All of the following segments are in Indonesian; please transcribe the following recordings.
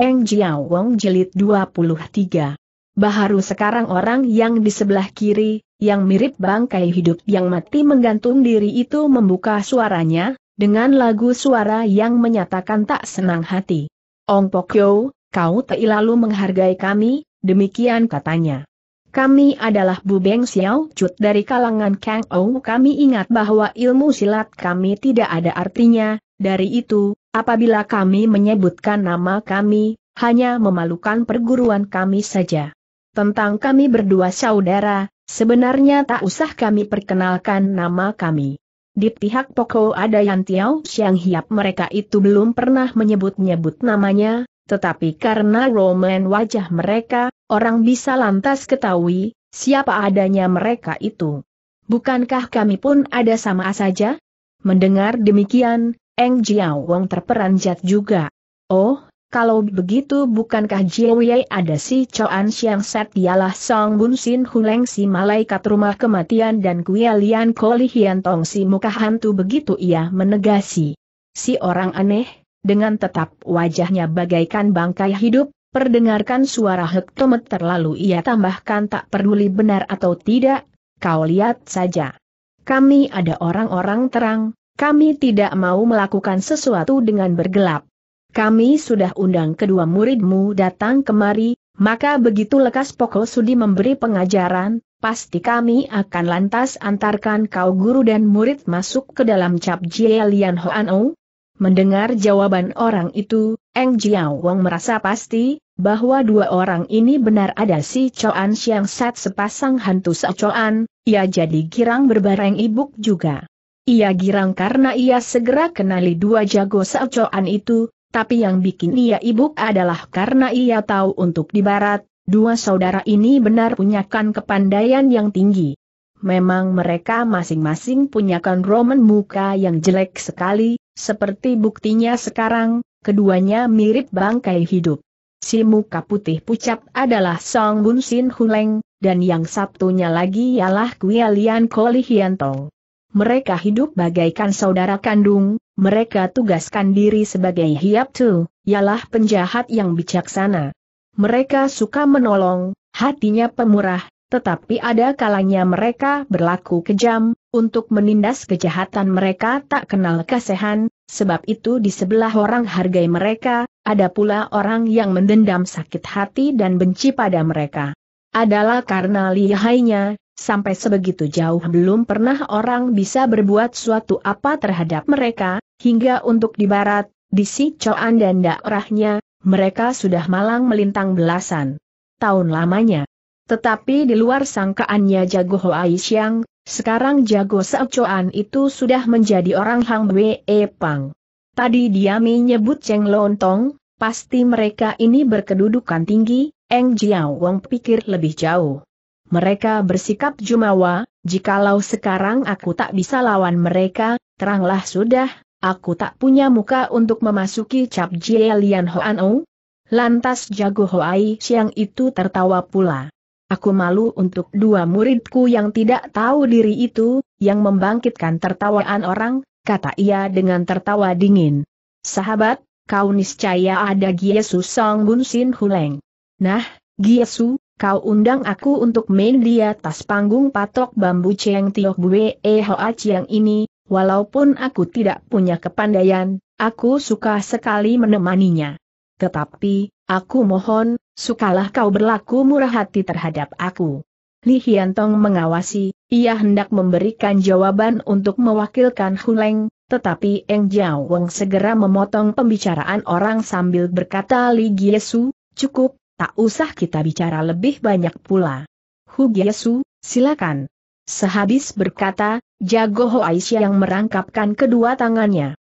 Eng Jiao Wong Jilid 23. Baharu sekarang orang yang di sebelah kiri, yang mirip bangkai hidup yang mati menggantung diri itu membuka suaranya, dengan lagu suara yang menyatakan tak senang hati. Ong Pokyo, kau tak terlalu menghargai kami, demikian katanya. Kami adalah Bu Beng Xiao Cut dari kalangan Kang Ou. Kami ingat bahwa ilmu silat kami tidak ada artinya, dari itu, Apabila kami menyebutkan nama kami, hanya memalukan perguruan kami saja. Tentang kami berdua saudara, sebenarnya tak usah kami perkenalkan nama kami. Di pihak pokok ada yang Tiao Xiang Hiap mereka itu belum pernah menyebut-nyebut namanya, tetapi karena roman wajah mereka, orang bisa lantas ketahui siapa adanya mereka itu. Bukankah kami pun ada sama saja? Mendengar demikian, Eng Jiao Wong terperanjat juga. Oh, kalau begitu bukankah Jiao Wei ada si Choan Xiang Set ialah Song Bun Sin Huleng si malaikat rumah kematian dan Ko Koli Hian Tong si muka hantu begitu ia menegasi. Si orang aneh, dengan tetap wajahnya bagaikan bangkai hidup, perdengarkan suara hektomet terlalu ia tambahkan tak peduli benar atau tidak, kau lihat saja. Kami ada orang-orang terang, kami tidak mau melakukan sesuatu dengan bergelap. Kami sudah undang kedua muridmu datang kemari, maka begitu lekas pokok Sudi memberi pengajaran, pasti kami akan lantas antarkan kau guru dan murid masuk ke dalam cap Jie Lian Hoan O. Mendengar jawaban orang itu, Eng Jiao Wang merasa pasti, bahwa dua orang ini benar ada si Choan Siang Sat sepasang hantu Sa Choan, ia jadi girang berbareng ibuk juga. Ia girang karena ia segera kenali dua jago seocoan itu, tapi yang bikin ia ibuk adalah karena ia tahu untuk di barat, dua saudara ini benar punyakan kepandaian yang tinggi. Memang mereka masing-masing punyakan roman muka yang jelek sekali, seperti buktinya sekarang, keduanya mirip bangkai hidup. Si muka putih pucat adalah Song Bun Sin Huleng, dan yang sabtunya lagi ialah Kuya Lian Hiantong mereka hidup bagaikan saudara kandung, mereka tugaskan diri sebagai hiap tu, ialah penjahat yang bijaksana. Mereka suka menolong, hatinya pemurah, tetapi ada kalanya mereka berlaku kejam, untuk menindas kejahatan mereka tak kenal kasihan, sebab itu di sebelah orang hargai mereka, ada pula orang yang mendendam sakit hati dan benci pada mereka. Adalah karena lihainya, Sampai sebegitu jauh belum pernah orang bisa berbuat suatu apa terhadap mereka, hingga untuk di barat, di si Coan dan daerahnya, mereka sudah malang melintang belasan tahun lamanya. Tetapi di luar sangkaannya jago Hoa sekarang jago Seocoan itu sudah menjadi orang Hang Wee e Pang. Tadi dia menyebut Cheng Lontong, pasti mereka ini berkedudukan tinggi, Eng Jiao Wong pikir lebih jauh. Mereka bersikap jumawa, jikalau sekarang aku tak bisa lawan mereka, teranglah sudah, aku tak punya muka untuk memasuki cap Jie Lian Hoan O. Lantas jago Hoai siang itu tertawa pula. Aku malu untuk dua muridku yang tidak tahu diri itu, yang membangkitkan tertawaan orang, kata ia dengan tertawa dingin. Sahabat, kau niscaya ada Giesu Song Bun Sin Huleng. Nah, Giesu, Kau undang aku untuk main di atas panggung patok bambu Cheng Tiok Bue E Hoa Chiang ini, walaupun aku tidak punya kepandaian, aku suka sekali menemaninya. Tetapi, aku mohon, sukalah kau berlaku murah hati terhadap aku. Li Hiantong mengawasi, ia hendak memberikan jawaban untuk mewakilkan Huleng, tetapi Eng Jiao Wang segera memotong pembicaraan orang sambil berkata Li Giesu, cukup, tak usah kita bicara lebih banyak pula. Hu Hugesu, silakan. Sehabis berkata, Jago Ho Aisyah yang merangkapkan kedua tangannya.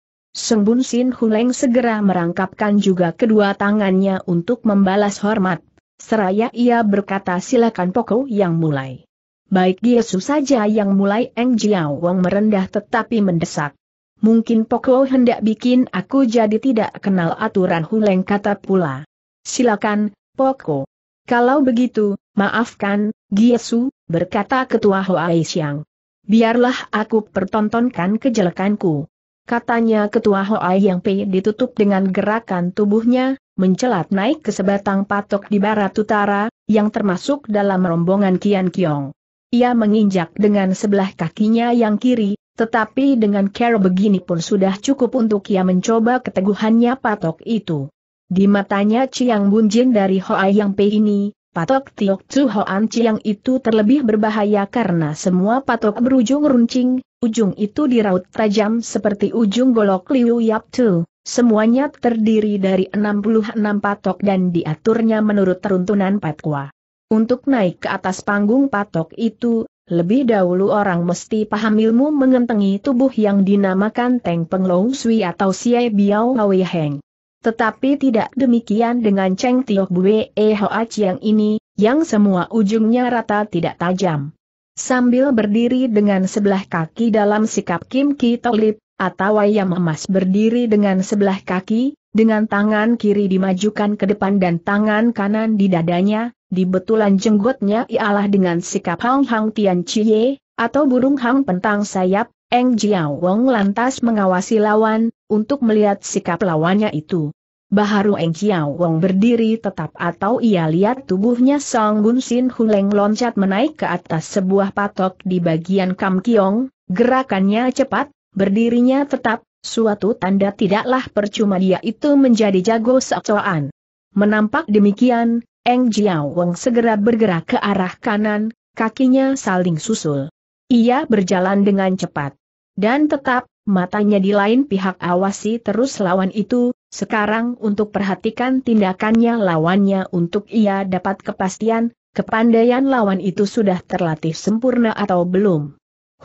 Bun Sin Huleng segera merangkapkan juga kedua tangannya untuk membalas hormat. Seraya ia berkata silakan Poko yang mulai. Baik Giesu saja yang mulai Eng Jiao Wong merendah tetapi mendesak. Mungkin Poko hendak bikin aku jadi tidak kenal aturan Huleng kata pula. Silakan, Poko. Kalau begitu, maafkan, Giesu, berkata ketua Hoa Siang. Biarlah aku pertontonkan kejelekanku. Katanya ketua Hoa yang P ditutup dengan gerakan tubuhnya, mencelat naik ke sebatang patok di barat utara, yang termasuk dalam rombongan Kian Kiong. Ia menginjak dengan sebelah kakinya yang kiri, tetapi dengan cara begini pun sudah cukup untuk ia mencoba keteguhannya patok itu. Di matanya Chiang Bunjin dari Hoa Yang Pei ini, patok Tiok Tzu Hoan Chiang itu terlebih berbahaya karena semua patok berujung runcing, ujung itu diraut tajam seperti ujung golok Liu Yap Tzu. Semuanya terdiri dari 66 patok dan diaturnya menurut teruntunan patwa. Untuk naik ke atas panggung patok itu, lebih dahulu orang mesti paham ilmu mengentengi tubuh yang dinamakan Teng peng Long Sui atau Xie Biao Wei Heng. Tetapi tidak demikian dengan Cheng Tio Bue E Hoa Chiang ini, yang semua ujungnya rata tidak tajam. Sambil berdiri dengan sebelah kaki dalam sikap Kim Ki Tolip, atau ayam emas berdiri dengan sebelah kaki, dengan tangan kiri dimajukan ke depan dan tangan kanan di dadanya, di betulan jenggotnya ialah dengan sikap Hang Hang Tian Chie, atau burung hang pentang sayap, Eng Jiao Wong lantas mengawasi lawan, untuk melihat sikap lawannya itu. Baharu Eng Jiao Wong berdiri tetap atau ia lihat tubuhnya Song Bun Sin Huleng loncat menaik ke atas sebuah patok di bagian Kam Kiong, gerakannya cepat, berdirinya tetap, suatu tanda tidaklah percuma dia itu menjadi jago secoan. Menampak demikian, Eng Jiao Wong segera bergerak ke arah kanan, kakinya saling susul. Ia berjalan dengan cepat. Dan tetap, matanya di lain pihak awasi terus lawan itu, sekarang untuk perhatikan tindakannya lawannya untuk ia dapat kepastian, kepandaian lawan itu sudah terlatih sempurna atau belum.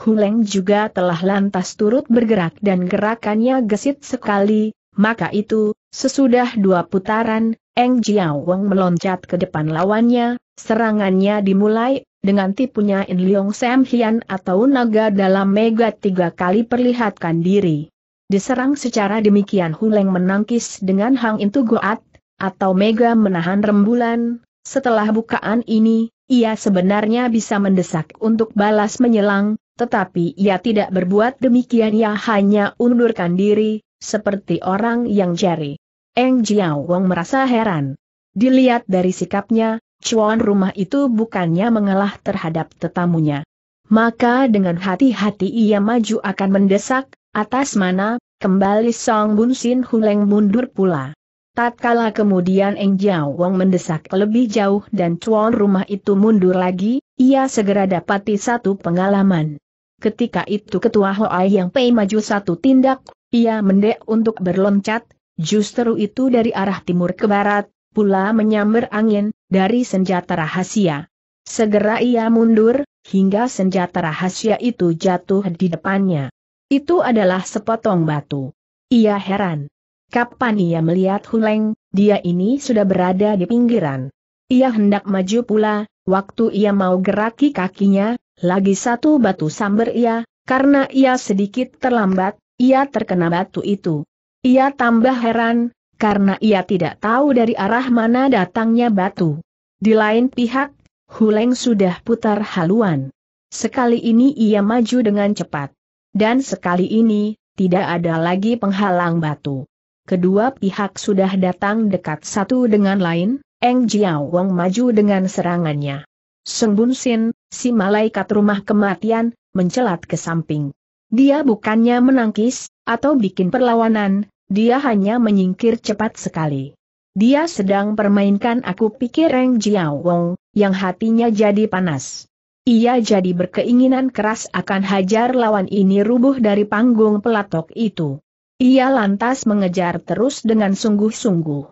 Huleng juga telah lantas turut bergerak dan gerakannya gesit sekali, maka itu, sesudah dua putaran, Eng Wang meloncat ke depan lawannya, serangannya dimulai dengan tipunya In Leong Sam Hian atau naga dalam mega tiga kali perlihatkan diri. Diserang secara demikian Huleng menangkis dengan Hang Intu Goat, atau mega menahan rembulan, setelah bukaan ini, ia sebenarnya bisa mendesak untuk balas menyelang, tetapi ia tidak berbuat demikian ia hanya undurkan diri, seperti orang yang jari. Eng Jiao Wong merasa heran. Dilihat dari sikapnya, cuan rumah itu bukannya mengalah terhadap tetamunya. Maka dengan hati-hati ia maju akan mendesak, atas mana, kembali Song Bun Sin Huleng mundur pula. Tatkala kemudian Eng Jiao Wong mendesak lebih jauh dan cuan rumah itu mundur lagi, ia segera dapati satu pengalaman. Ketika itu ketua Hoai yang Pei maju satu tindak, ia mendek untuk berloncat, justru itu dari arah timur ke barat, pula menyambar angin, dari senjata rahasia. Segera ia mundur, hingga senjata rahasia itu jatuh di depannya. Itu adalah sepotong batu. Ia heran. Kapan ia melihat Huleng, dia ini sudah berada di pinggiran. Ia hendak maju pula, waktu ia mau geraki kakinya, lagi satu batu samber ia, karena ia sedikit terlambat, ia terkena batu itu. Ia tambah heran, karena ia tidak tahu dari arah mana datangnya batu. Di lain pihak, Huleng sudah putar haluan. Sekali ini ia maju dengan cepat. Dan sekali ini, tidak ada lagi penghalang batu. Kedua pihak sudah datang dekat satu dengan lain, Eng Jiao Wong maju dengan serangannya. Seng Bun Sin, si malaikat rumah kematian, mencelat ke samping. Dia bukannya menangkis, atau bikin perlawanan, dia hanya menyingkir cepat sekali. Dia sedang permainkan aku pikir Reng Jiao Wong, yang hatinya jadi panas. Ia jadi berkeinginan keras akan hajar lawan ini rubuh dari panggung pelatok itu. Ia lantas mengejar terus dengan sungguh-sungguh.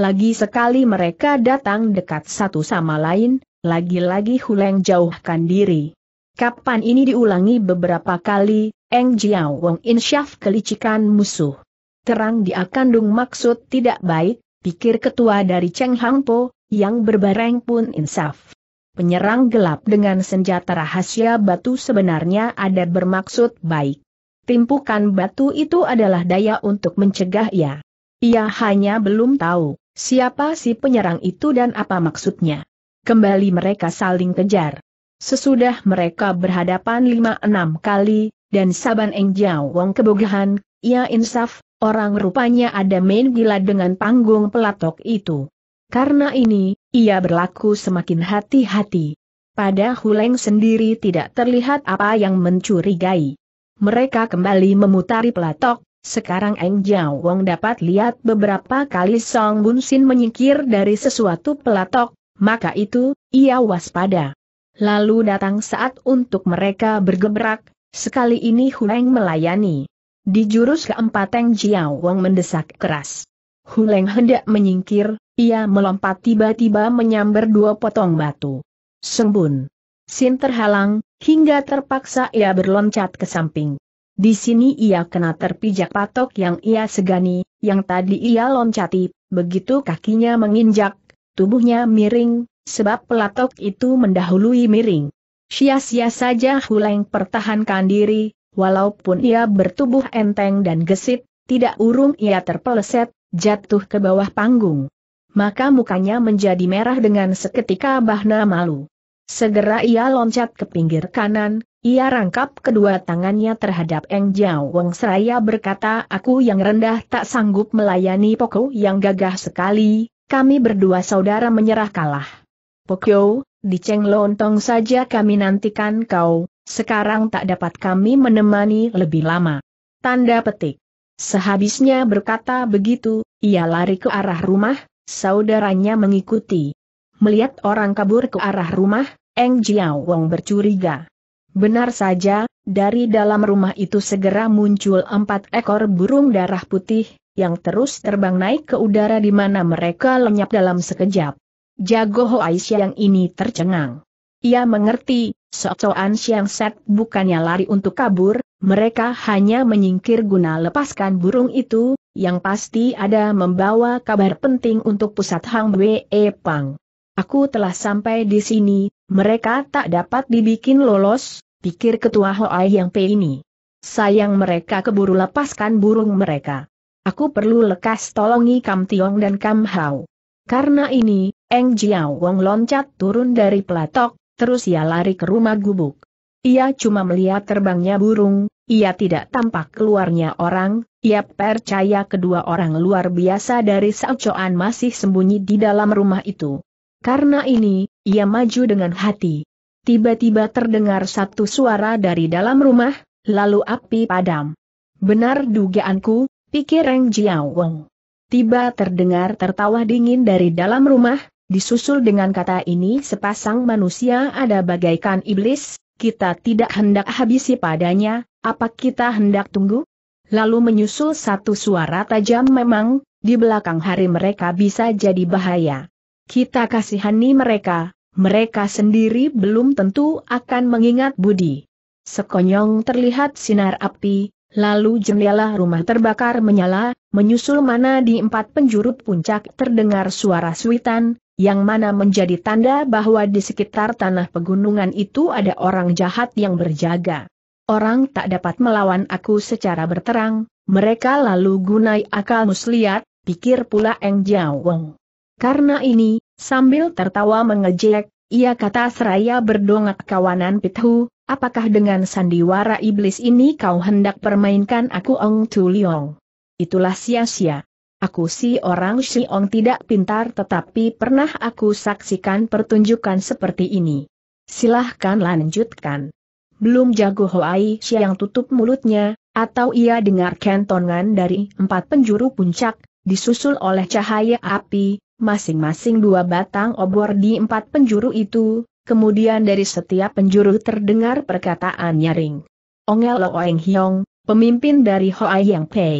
Lagi sekali mereka datang dekat satu sama lain, lagi-lagi Huleng jauhkan diri. Kapan ini diulangi beberapa kali, Eng Jiao Wong insyaf kelicikan musuh terang dia kandung maksud tidak baik, pikir ketua dari Cheng Hang Po, yang berbareng pun insaf. Penyerang gelap dengan senjata rahasia batu sebenarnya ada bermaksud baik. Timpukan batu itu adalah daya untuk mencegah ia. Ia hanya belum tahu, siapa si penyerang itu dan apa maksudnya. Kembali mereka saling kejar. Sesudah mereka berhadapan lima enam kali, dan Saban Eng Jiao Wong kebogahan, ia insaf, Orang rupanya ada main gila dengan panggung pelatok itu. Karena ini, ia berlaku semakin hati-hati. Pada Huleng sendiri tidak terlihat apa yang mencurigai. Mereka kembali memutari pelatok, sekarang Eng Jiao Wong dapat lihat beberapa kali Song Bun Sin menyingkir dari sesuatu pelatok, maka itu, ia waspada. Lalu datang saat untuk mereka bergebrak, sekali ini Huleng melayani. Di jurus keempat Teng Jiao Wang mendesak keras. Huleng hendak menyingkir, ia melompat tiba-tiba menyambar dua potong batu. Sembun. Sin terhalang, hingga terpaksa ia berloncat ke samping. Di sini ia kena terpijak patok yang ia segani, yang tadi ia loncati, begitu kakinya menginjak, tubuhnya miring, sebab pelatok itu mendahului miring. Sia-sia saja Huleng pertahankan diri, walaupun ia bertubuh enteng dan gesit, tidak urung ia terpeleset, jatuh ke bawah panggung. Maka mukanya menjadi merah dengan seketika Bahna malu. Segera ia loncat ke pinggir kanan, ia rangkap kedua tangannya terhadap Eng Jiao Wong seraya berkata aku yang rendah tak sanggup melayani Poko yang gagah sekali, kami berdua saudara menyerah kalah. Pokyo, di Cheng Lontong saja kami nantikan kau, sekarang tak dapat kami menemani lebih lama. Tanda petik. Sehabisnya berkata begitu, ia lari ke arah rumah, saudaranya mengikuti. Melihat orang kabur ke arah rumah, Eng Jiao Wong bercuriga. Benar saja, dari dalam rumah itu segera muncul empat ekor burung darah putih, yang terus terbang naik ke udara di mana mereka lenyap dalam sekejap. Jago Ho Aisyah yang ini tercengang. Ia mengerti, Socoan Siang Set bukannya lari untuk kabur, mereka hanya menyingkir guna lepaskan burung itu, yang pasti ada membawa kabar penting untuk pusat Hang Wee Pang. Aku telah sampai di sini, mereka tak dapat dibikin lolos, pikir ketua Hoai yang P ini. Sayang mereka keburu lepaskan burung mereka. Aku perlu lekas tolongi Kam Tiong dan Kam Hao. Karena ini, Eng Jiao Wong loncat turun dari pelatok, terus ia lari ke rumah gubuk. Ia cuma melihat terbangnya burung, ia tidak tampak keluarnya orang, ia percaya kedua orang luar biasa dari Saucoan masih sembunyi di dalam rumah itu. Karena ini, ia maju dengan hati. Tiba-tiba terdengar satu suara dari dalam rumah, lalu api padam. Benar dugaanku, pikir Reng Jiawong. Tiba terdengar tertawa dingin dari dalam rumah, Disusul dengan kata ini sepasang manusia ada bagaikan iblis, kita tidak hendak habisi padanya, apa kita hendak tunggu? Lalu menyusul satu suara tajam memang, di belakang hari mereka bisa jadi bahaya. Kita kasihani mereka, mereka sendiri belum tentu akan mengingat budi. Sekonyong terlihat sinar api, lalu jendela rumah terbakar menyala, menyusul mana di empat penjuru puncak terdengar suara suitan, yang mana menjadi tanda bahwa di sekitar tanah pegunungan itu ada orang jahat yang berjaga. Orang tak dapat melawan aku secara berterang, mereka lalu gunai akal muslihat, pikir pula Eng Jiawong. Karena ini, sambil tertawa mengejek, ia kata seraya berdongak kawanan Pithu, apakah dengan sandiwara iblis ini kau hendak permainkan aku Ong Tu Liong? Itulah sia-sia. Aku si orang Xiong tidak pintar tetapi pernah aku saksikan pertunjukan seperti ini. Silahkan lanjutkan. Belum jago Hoai Xiang tutup mulutnya, atau ia dengar kentongan dari empat penjuru puncak, disusul oleh cahaya api, masing-masing dua batang obor di empat penjuru itu, kemudian dari setiap penjuru terdengar perkataan nyaring. Ongel Oeng Hiong, pemimpin dari Hoai Yang Pei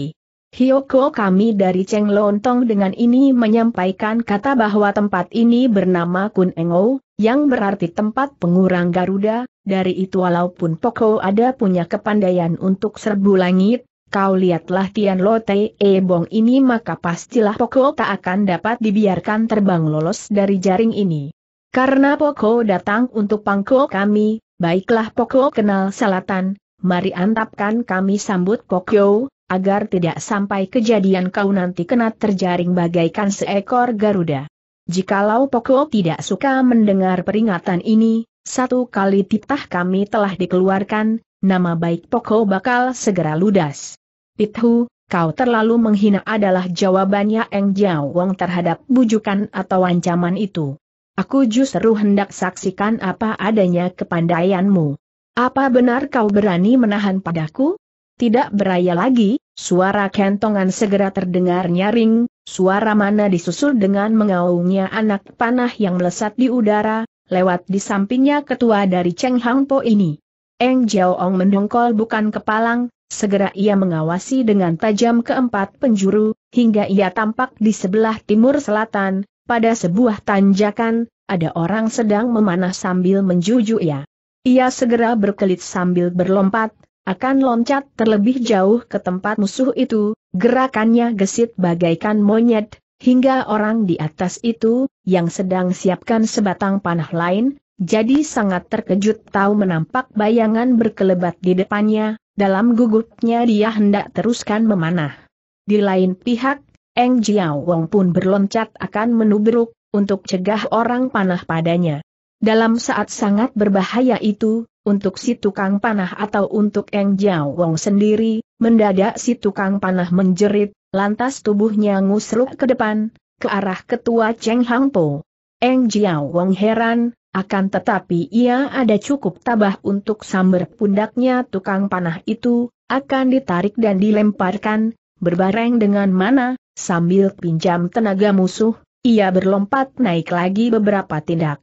Hyoko kami dari Cheng Lontong dengan ini menyampaikan kata bahwa tempat ini bernama Kun Engou, yang berarti tempat pengurang Garuda, dari itu walaupun Poko ada punya kepandaian untuk serbu langit, kau lihatlah Tian Lote Ebong ini maka pastilah Poko tak akan dapat dibiarkan terbang lolos dari jaring ini. Karena Poko datang untuk pangko kami, baiklah Poko kenal selatan, mari antapkan kami sambut Poko, agar tidak sampai kejadian kau nanti kena terjaring bagaikan seekor Garuda. Jikalau Poko tidak suka mendengar peringatan ini, satu kali titah kami telah dikeluarkan, nama baik Poko bakal segera ludas. Pithu, kau terlalu menghina adalah jawabannya Eng Jiao Wong terhadap bujukan atau ancaman itu. Aku justru hendak saksikan apa adanya kepandaianmu. Apa benar kau berani menahan padaku? Tidak beraya lagi, suara kentongan segera terdengar nyaring, suara mana disusul dengan mengaungnya anak panah yang melesat di udara, lewat di sampingnya ketua dari Cheng Hang Po ini. Eng Jiaoong mendongkol bukan kepalang, segera ia mengawasi dengan tajam keempat penjuru, hingga ia tampak di sebelah timur selatan, pada sebuah tanjakan, ada orang sedang memanah sambil menjuju ia. Ia segera berkelit sambil berlompat, akan loncat terlebih jauh ke tempat musuh itu, gerakannya gesit bagaikan monyet, hingga orang di atas itu, yang sedang siapkan sebatang panah lain, jadi sangat terkejut tahu menampak bayangan berkelebat di depannya, dalam gugupnya dia hendak teruskan memanah. Di lain pihak, Eng Jiao Wong pun berloncat akan menubruk, untuk cegah orang panah padanya. Dalam saat sangat berbahaya itu, untuk si tukang panah atau untuk Eng Jiao Wong sendiri, mendadak si tukang panah menjerit, lantas tubuhnya ngusruk ke depan, ke arah ketua Cheng Hang Po. Eng Jiao Wong heran, akan tetapi ia ada cukup tabah untuk sambar pundaknya tukang panah itu, akan ditarik dan dilemparkan, berbareng dengan mana, sambil pinjam tenaga musuh, ia berlompat naik lagi beberapa tindak.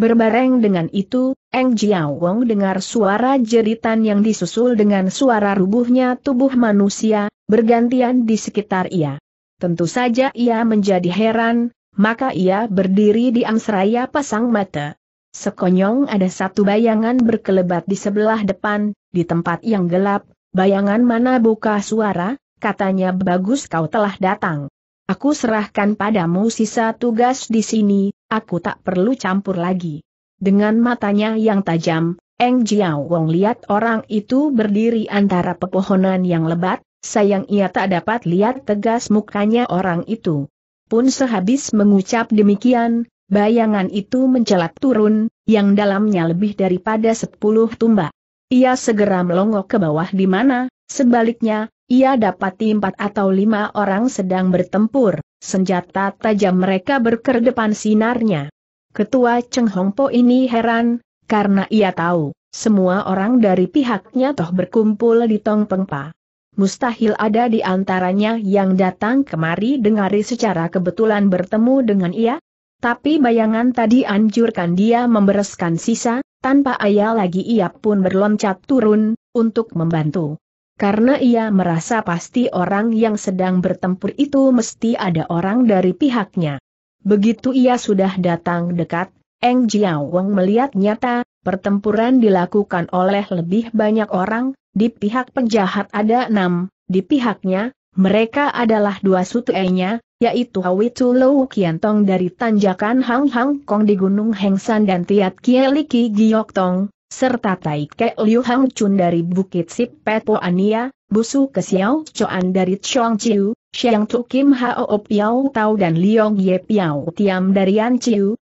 Berbareng dengan itu, Eng Jiao Wong dengar suara jeritan yang disusul dengan suara rubuhnya tubuh manusia, bergantian di sekitar ia. Tentu saja ia menjadi heran, maka ia berdiri di angsraya pasang mata. Sekonyong ada satu bayangan berkelebat di sebelah depan, di tempat yang gelap, bayangan mana buka suara, katanya bagus kau telah datang. Aku serahkan padamu sisa tugas di sini, Aku tak perlu campur lagi. Dengan matanya yang tajam, Eng Jiao Wong lihat orang itu berdiri antara pepohonan yang lebat, sayang ia tak dapat lihat tegas mukanya orang itu. Pun sehabis mengucap demikian, bayangan itu mencelat turun, yang dalamnya lebih daripada sepuluh tumbak. Ia segera melongok ke bawah di mana, sebaliknya, ia dapati empat atau lima orang sedang bertempur. Senjata tajam mereka berkedepan sinarnya. Ketua Cheng Hong Po ini heran, karena ia tahu, semua orang dari pihaknya toh berkumpul di Tong Pengpa. Mustahil ada di antaranya yang datang kemari dengari secara kebetulan bertemu dengan ia. Tapi bayangan tadi anjurkan dia membereskan sisa, tanpa ayah lagi ia pun berloncat turun, untuk membantu. Karena ia merasa pasti orang yang sedang bertempur itu mesti ada orang dari pihaknya. Begitu ia sudah datang dekat, Eng Jiao melihat nyata, pertempuran dilakukan oleh lebih banyak orang, di pihak penjahat ada enam, di pihaknya, mereka adalah dua sutuenya, yaitu Hwi Tu Lou Kiantong dari Tanjakan Hang Hang Kong di Gunung Hengsan dan Tiat Kieliki Giok Tong, serta Tai Ke Liu Hang Chun dari Bukit Sip Po Ania, Busu Ke Xiao Choan dari Chong Chiu, Xiang Tu Kim Hao Piao Tau dan Liong Ye Piao Tiam dari Yan Chiu,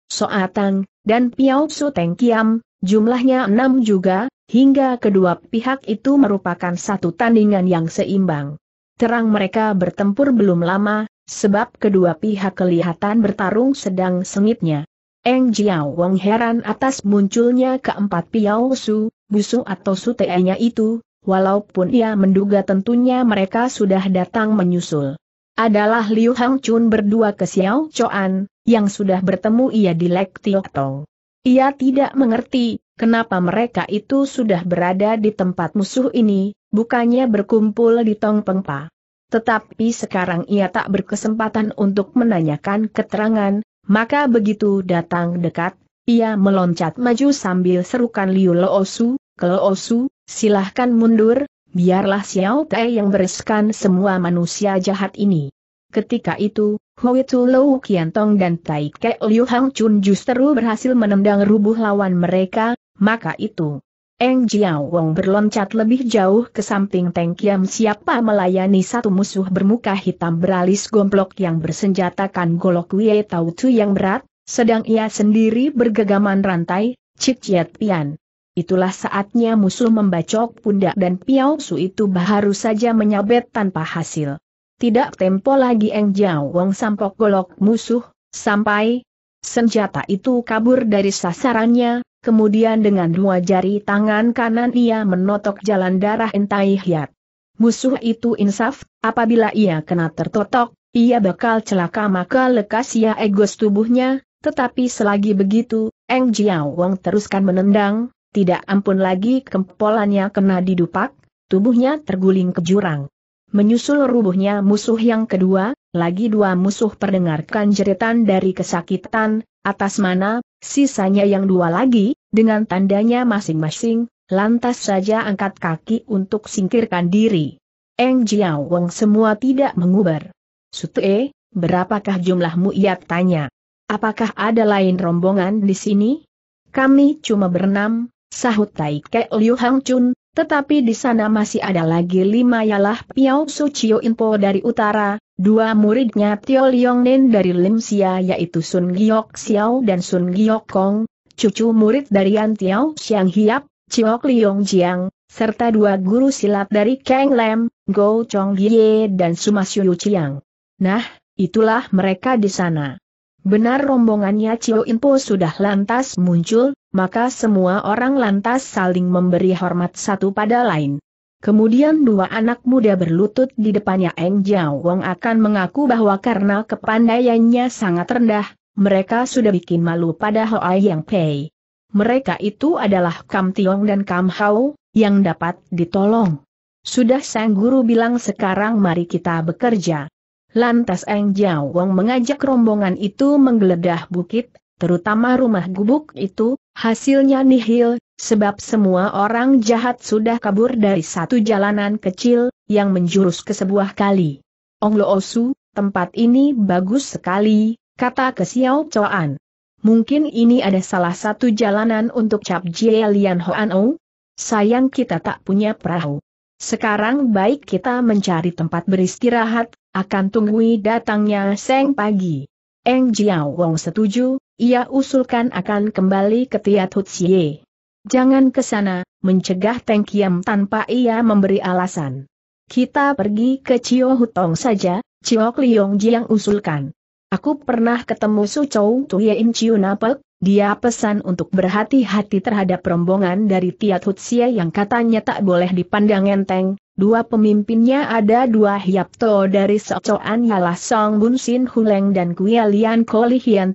Tang, dan Piao Su Teng Kiam, jumlahnya enam juga, hingga kedua pihak itu merupakan satu tandingan yang seimbang. Terang mereka bertempur belum lama, sebab kedua pihak kelihatan bertarung sedang sengitnya. Eng Jiao Wong heran atas munculnya keempat Piao Su, Busu atau Sutenya itu, walaupun ia menduga tentunya mereka sudah datang menyusul. Adalah Liu Hang Chun berdua ke Xiao Choan, yang sudah bertemu ia di Lek Tiotong. Ia tidak mengerti, kenapa mereka itu sudah berada di tempat musuh ini, bukannya berkumpul di Tong Pengpa. Tetapi sekarang ia tak berkesempatan untuk menanyakan keterangan, maka begitu datang dekat, ia meloncat maju sambil serukan Liu Loosu, Loosu, silahkan mundur, biarlah Xiao Tai yang bereskan semua manusia jahat ini. Ketika itu, Hui Tu Lou Kiantong dan Tai Ke Liu Hang Chun justru berhasil menendang rubuh lawan mereka, maka itu Eng Jiao Wong berloncat lebih jauh ke samping Teng Kiam siapa melayani satu musuh bermuka hitam beralis gomplok yang bersenjatakan golok Wie Tau Tu yang berat, sedang ia sendiri bergegaman rantai, Cik Chiat Pian. Itulah saatnya musuh membacok pundak dan Piao Su itu baru saja menyabet tanpa hasil. Tidak tempo lagi Eng Jiao Wong sampok golok musuh, sampai senjata itu kabur dari sasarannya, Kemudian dengan dua jari tangan kanan ia menotok jalan darah entai hiat. Musuh itu insaf, apabila ia kena tertotok, ia bakal celaka maka lekas ia egos tubuhnya, tetapi selagi begitu, Eng Jiao Wong teruskan menendang, tidak ampun lagi kempolannya kena didupak, tubuhnya terguling ke jurang. Menyusul rubuhnya musuh yang kedua, lagi dua musuh perdengarkan jeritan dari kesakitan, atas mana Sisanya yang dua lagi, dengan tandanya masing-masing, lantas saja angkat kaki untuk singkirkan diri. Eng Jiao Wang semua tidak menguber. Sutue, berapakah jumlahmu ia tanya. Apakah ada lain rombongan di sini? Kami cuma berenam, sahut Tai Ke Liu Hang Chun, tetapi di sana masih ada lagi lima ialah Piao Su Chio Inpo dari utara, Dua muridnya Tio Nen dari Lim Xia yaitu Sun Giok Xiao dan Sun Giok Kong, cucu murid dari An Tiao Xiang Hiap, Chiok Liong Jiang, serta dua guru silat dari Kang Lam, Go Chong Ye dan Sumasyu Chiang. Nah, itulah mereka di sana. Benar rombongannya Cio Inpo sudah lantas muncul, maka semua orang lantas saling memberi hormat satu pada lain. Kemudian dua anak muda berlutut di depannya Eng Jiao Wong akan mengaku bahwa karena kepandaiannya sangat rendah, mereka sudah bikin malu pada Hoa Yang Pei. Mereka itu adalah Kam Tiong dan Kam Hao, yang dapat ditolong. Sudah sang guru bilang sekarang mari kita bekerja. Lantas Eng Jiao Wong mengajak rombongan itu menggeledah bukit, terutama rumah gubuk itu, hasilnya nihil, sebab semua orang jahat sudah kabur dari satu jalanan kecil, yang menjurus ke sebuah kali. Ong Osu, tempat ini bagus sekali, kata ke Xiao Choan. Mungkin ini ada salah satu jalanan untuk Cap Jie Lian Hoan O? Sayang kita tak punya perahu. Sekarang baik kita mencari tempat beristirahat, akan tunggui datangnya Seng pagi. Eng Jiao Wong setuju, ia usulkan akan kembali ke Tiat Hutsie. Jangan ke sana, mencegah Teng Kiam tanpa ia memberi alasan. Kita pergi ke Cio Hutong saja, Cio Liong Jiang usulkan. Aku pernah ketemu Su Chou Tuhyein Ciu Napek, dia pesan untuk berhati-hati terhadap rombongan dari Tiat Hutsia yang katanya tak boleh dipandang enteng, dua pemimpinnya ada dua Hiap To dari Socoan ialah Song Bun Sin Huleng dan Kuya Lian Koli Hian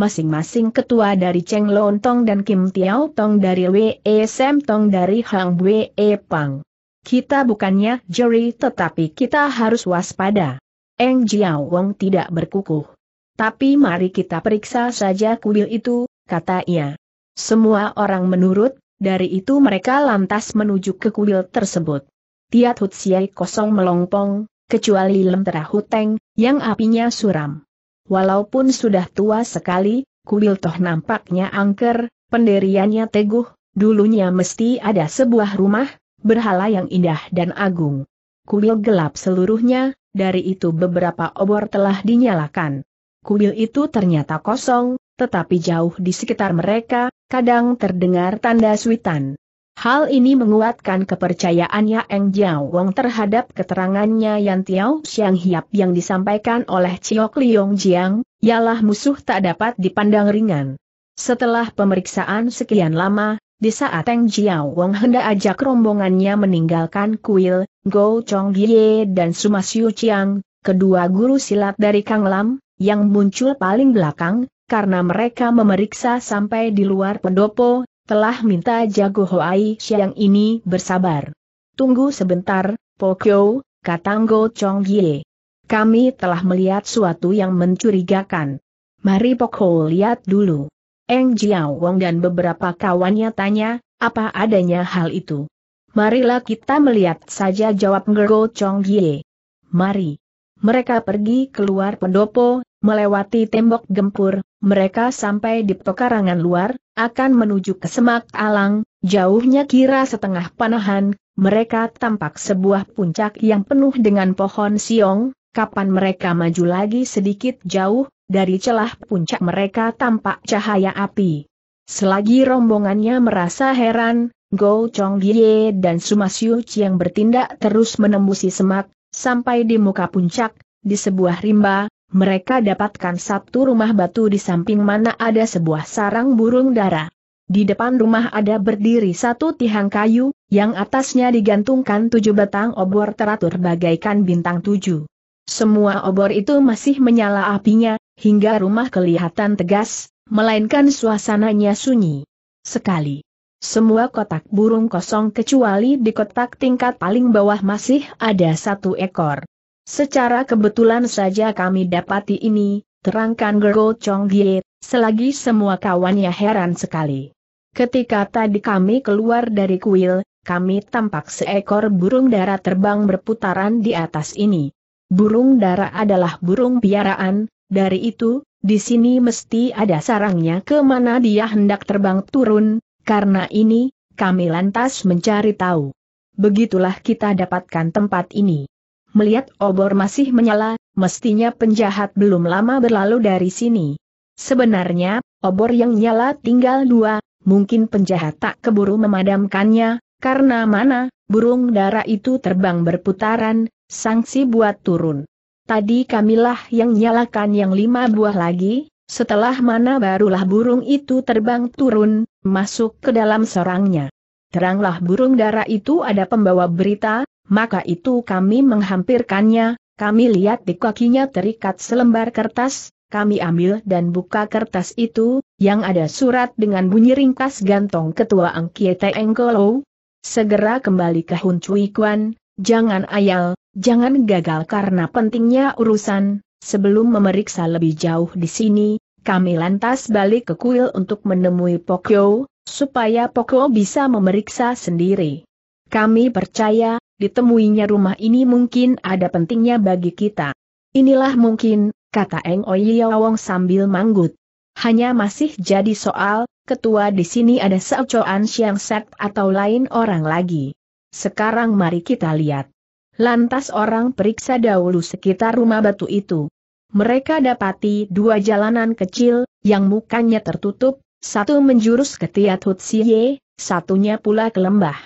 masing-masing ketua dari Cheng Lontong dan Kim Tiao Tong dari Wei e Sam Tong dari Hang Wei e Pang. Kita bukannya juri tetapi kita harus waspada. Eng Jiao Wong tidak berkukuh. Tapi mari kita periksa saja kuil itu, kata ia. Semua orang menurut, dari itu mereka lantas menuju ke kuil tersebut. Tiat Hutsiai kosong melompong, kecuali terah huteng, yang apinya suram. Walaupun sudah tua sekali, kuil toh nampaknya angker, pendiriannya teguh, dulunya mesti ada sebuah rumah, berhala yang indah dan agung. Kuil gelap seluruhnya, dari itu beberapa obor telah dinyalakan. Kuil itu ternyata kosong, tetapi jauh di sekitar mereka, kadang terdengar tanda suitan. Hal ini menguatkan kepercayaannya Eng Jiao Wong terhadap keterangannya Yan Tiao Xiang Hiap yang disampaikan oleh Chiok Liong Jiang, ialah musuh tak dapat dipandang ringan. Setelah pemeriksaan sekian lama, di saat Eng Jiao Wong hendak ajak rombongannya meninggalkan kuil, Go Chong Ye dan Suma Siu Chiang, kedua guru silat dari Kang Lam, yang muncul paling belakang, karena mereka memeriksa sampai di luar pendopo, telah minta Jago Hoai Xiang ini bersabar. Tunggu sebentar, Pokyo, katanggo Chong Ye. Kami telah melihat suatu yang mencurigakan. Mari Pokho lihat dulu. Eng Jiao Wong dan beberapa kawannya tanya, apa adanya hal itu? Marilah kita melihat saja jawab Gergo Chong Ye. Mari. Mereka pergi keluar pendopo, melewati tembok gempur, mereka sampai di pekarangan luar, akan menuju ke semak alang, jauhnya kira setengah panahan, mereka tampak sebuah puncak yang penuh dengan pohon siong, kapan mereka maju lagi sedikit jauh, dari celah puncak mereka tampak cahaya api. Selagi rombongannya merasa heran, Go Chong Gie dan Sumasyu yang bertindak terus menembusi semak, sampai di muka puncak, di sebuah rimba, mereka dapatkan satu rumah batu di samping mana ada sebuah sarang burung dara. Di depan rumah ada berdiri satu tiang kayu, yang atasnya digantungkan tujuh batang obor teratur bagaikan bintang tujuh. Semua obor itu masih menyala apinya, hingga rumah kelihatan tegas, melainkan suasananya sunyi. Sekali. Semua kotak burung kosong kecuali di kotak tingkat paling bawah masih ada satu ekor. Secara kebetulan saja kami dapati ini, terangkan Gergo Chong Gie, selagi semua kawannya heran sekali. Ketika tadi kami keluar dari kuil, kami tampak seekor burung darah terbang berputaran di atas ini. Burung darah adalah burung piaraan, dari itu, di sini mesti ada sarangnya kemana dia hendak terbang turun, karena ini, kami lantas mencari tahu. Begitulah kita dapatkan tempat ini. Melihat obor masih menyala, mestinya penjahat belum lama berlalu dari sini. Sebenarnya, obor yang nyala tinggal dua, mungkin penjahat tak keburu memadamkannya, karena mana, burung darah itu terbang berputaran, sanksi buat turun. Tadi kamilah yang nyalakan yang lima buah lagi, setelah mana barulah burung itu terbang turun, masuk ke dalam sarangnya. Teranglah burung darah itu ada pembawa berita, maka itu kami menghampirkannya, kami lihat di kakinya terikat selembar kertas, kami ambil dan buka kertas itu, yang ada surat dengan bunyi ringkas gantong ketua Angkiete Engkolo. Segera kembali ke Hun Cui Kuan, jangan ayal, jangan gagal karena pentingnya urusan, sebelum memeriksa lebih jauh di sini, kami lantas balik ke kuil untuk menemui Pokyo, supaya Pokyo bisa memeriksa sendiri. Kami percaya, ditemuinya rumah ini mungkin ada pentingnya bagi kita. Inilah mungkin, kata Eng Wong sambil manggut. Hanya masih jadi soal, ketua di sini ada Seocoan Siang set atau lain orang lagi. Sekarang mari kita lihat. Lantas orang periksa dahulu sekitar rumah batu itu. Mereka dapati dua jalanan kecil, yang mukanya tertutup, satu menjurus ke Tiat Hutsiye, satunya pula ke lembah.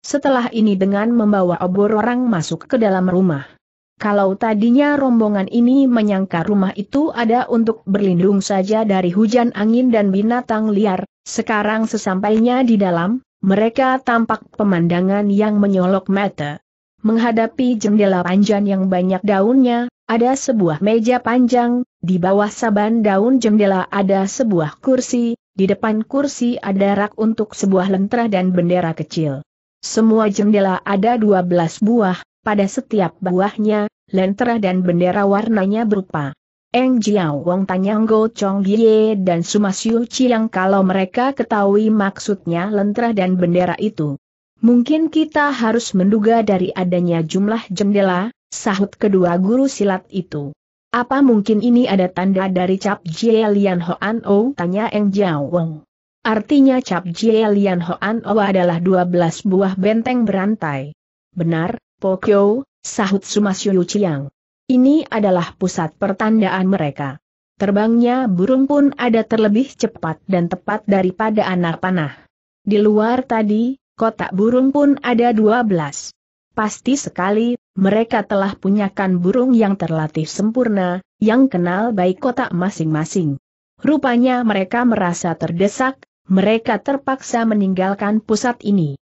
Setelah ini dengan membawa obor orang masuk ke dalam rumah. Kalau tadinya rombongan ini menyangka rumah itu ada untuk berlindung saja dari hujan angin dan binatang liar, sekarang sesampainya di dalam, mereka tampak pemandangan yang menyolok mata. Menghadapi jendela panjang yang banyak daunnya, ada sebuah meja panjang, di bawah saban daun jendela ada sebuah kursi, di depan kursi ada rak untuk sebuah lentera dan bendera kecil. Semua jendela ada 12 buah, pada setiap buahnya, lentera dan bendera warnanya berupa. Eng Jiao Wong tanya Go Chong Ye dan Sumasyu Chiang kalau mereka ketahui maksudnya lentera dan bendera itu. Mungkin kita harus menduga dari adanya jumlah jendela, sahut kedua guru silat itu. Apa mungkin ini ada tanda dari cap Jie Lian Hoan Ou? tanya Eng Jiao Wong. Artinya Cap Jie Lian Hoan O oh adalah 12 buah benteng berantai. Benar, Pokyo, sahut Sumasyu Chiang. Ini adalah pusat pertandaan mereka. Terbangnya burung pun ada terlebih cepat dan tepat daripada anak panah. Di luar tadi, kotak burung pun ada 12. Pasti sekali, mereka telah punyakan burung yang terlatih sempurna, yang kenal baik kotak masing-masing. Rupanya mereka merasa terdesak, mereka terpaksa meninggalkan pusat ini.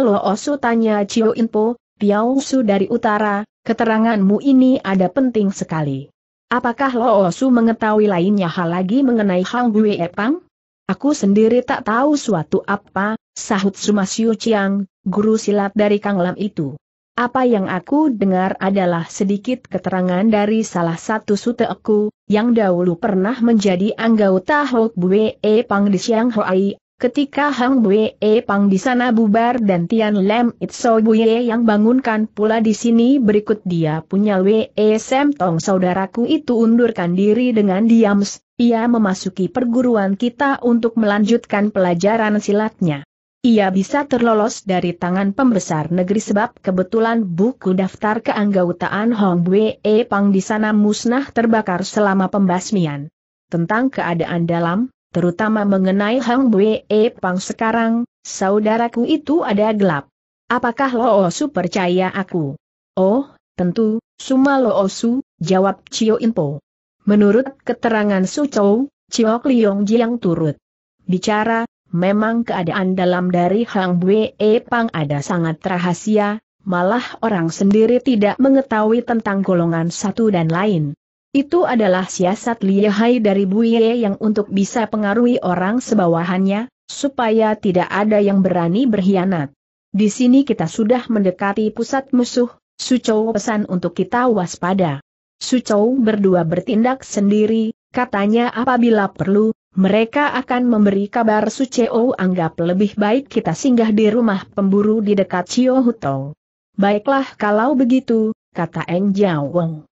Lo Osu tanya Cio Inpo, Piao Su dari utara, keteranganmu ini ada penting sekali. Apakah Lo Osu mengetahui lainnya hal lagi mengenai Hang Bue Epang? Aku sendiri tak tahu suatu apa, sahut Sumasyu Chiang, guru silat dari Kang Lam itu. Apa yang aku dengar adalah sedikit keterangan dari salah satu suteku, yang dahulu pernah menjadi anggota Hok Bue e Pang di Siang Hoai. Ketika Hang Bue e Pang di sana bubar dan Tian Lem Itso Bue yang bangunkan pula di sini berikut dia punya Wee Sem Tong saudaraku itu undurkan diri dengan diam, ia memasuki perguruan kita untuk melanjutkan pelajaran silatnya. Ia bisa terlolos dari tangan pembesar negeri sebab kebetulan buku daftar keanggotaan Hong Wei Pang di sana musnah terbakar selama pembasmian. Tentang keadaan dalam, terutama mengenai Hong Wei Pang sekarang, saudaraku itu ada gelap. Apakah Loosu percaya aku? Oh, tentu, Suma Loosu, jawab Chio Inpo. Menurut keterangan Su Chou, Cio Kliong Jiang turut. Bicara, Memang keadaan dalam dari Hang Bue Pang ada sangat rahasia, malah orang sendiri tidak mengetahui tentang golongan satu dan lain. Itu adalah siasat lihai dari Bue yang untuk bisa pengaruhi orang sebawahannya, supaya tidak ada yang berani berkhianat. Di sini kita sudah mendekati pusat musuh, Sucou pesan untuk kita waspada. Sucou berdua bertindak sendiri, katanya apabila perlu, mereka akan memberi kabar Suceo oh, anggap lebih baik kita singgah di rumah pemburu di dekat Cio Hutong. Baiklah kalau begitu, kata Eng Jiao Weng.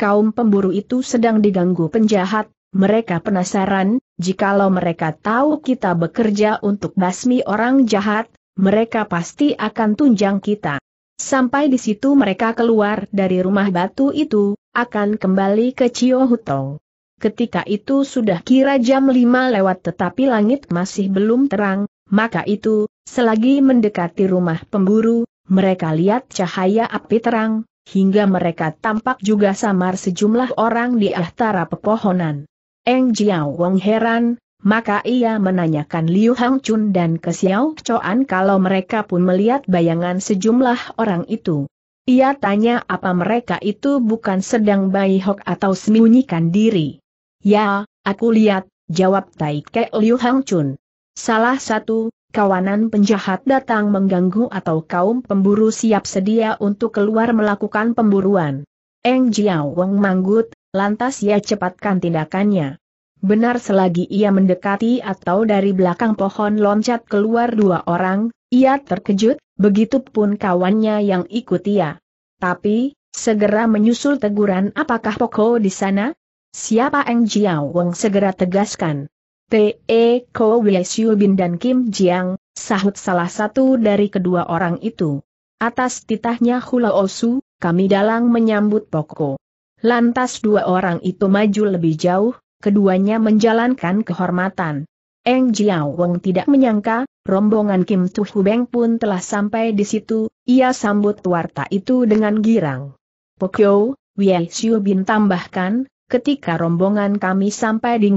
Kaum pemburu itu sedang diganggu penjahat, mereka penasaran, jikalau mereka tahu kita bekerja untuk basmi orang jahat, mereka pasti akan tunjang kita. Sampai di situ mereka keluar dari rumah batu itu, akan kembali ke Cio Hutong ketika itu sudah kira jam 5 lewat tetapi langit masih belum terang, maka itu, selagi mendekati rumah pemburu, mereka lihat cahaya api terang, hingga mereka tampak juga samar sejumlah orang di antara pepohonan. Eng Jiao Wong heran, maka ia menanyakan Liu Hang Chun dan ke Xiao Choan kalau mereka pun melihat bayangan sejumlah orang itu. Ia tanya apa mereka itu bukan sedang bayi hok atau sembunyikan diri. Ya, aku lihat, jawab Tai Ke Liu Hang Chun. Salah satu, kawanan penjahat datang mengganggu atau kaum pemburu siap sedia untuk keluar melakukan pemburuan. Eng Jiao Wong manggut, lantas ia cepatkan tindakannya. Benar selagi ia mendekati atau dari belakang pohon loncat keluar dua orang, ia terkejut, begitupun kawannya yang ikut ia. Tapi, segera menyusul teguran apakah pokok di sana, Siapa Eng Jiao segera tegaskan. T.E. Ko Wei Bin dan Kim Jiang, sahut salah satu dari kedua orang itu. Atas titahnya Hula Osu, kami dalang menyambut Poko. Lantas dua orang itu maju lebih jauh, keduanya menjalankan kehormatan. Eng Jiao tidak menyangka, rombongan Kim Tu Hubeng pun telah sampai di situ, ia sambut warta itu dengan girang. Pokyo, Wei Bin tambahkan, ketika rombongan kami sampai di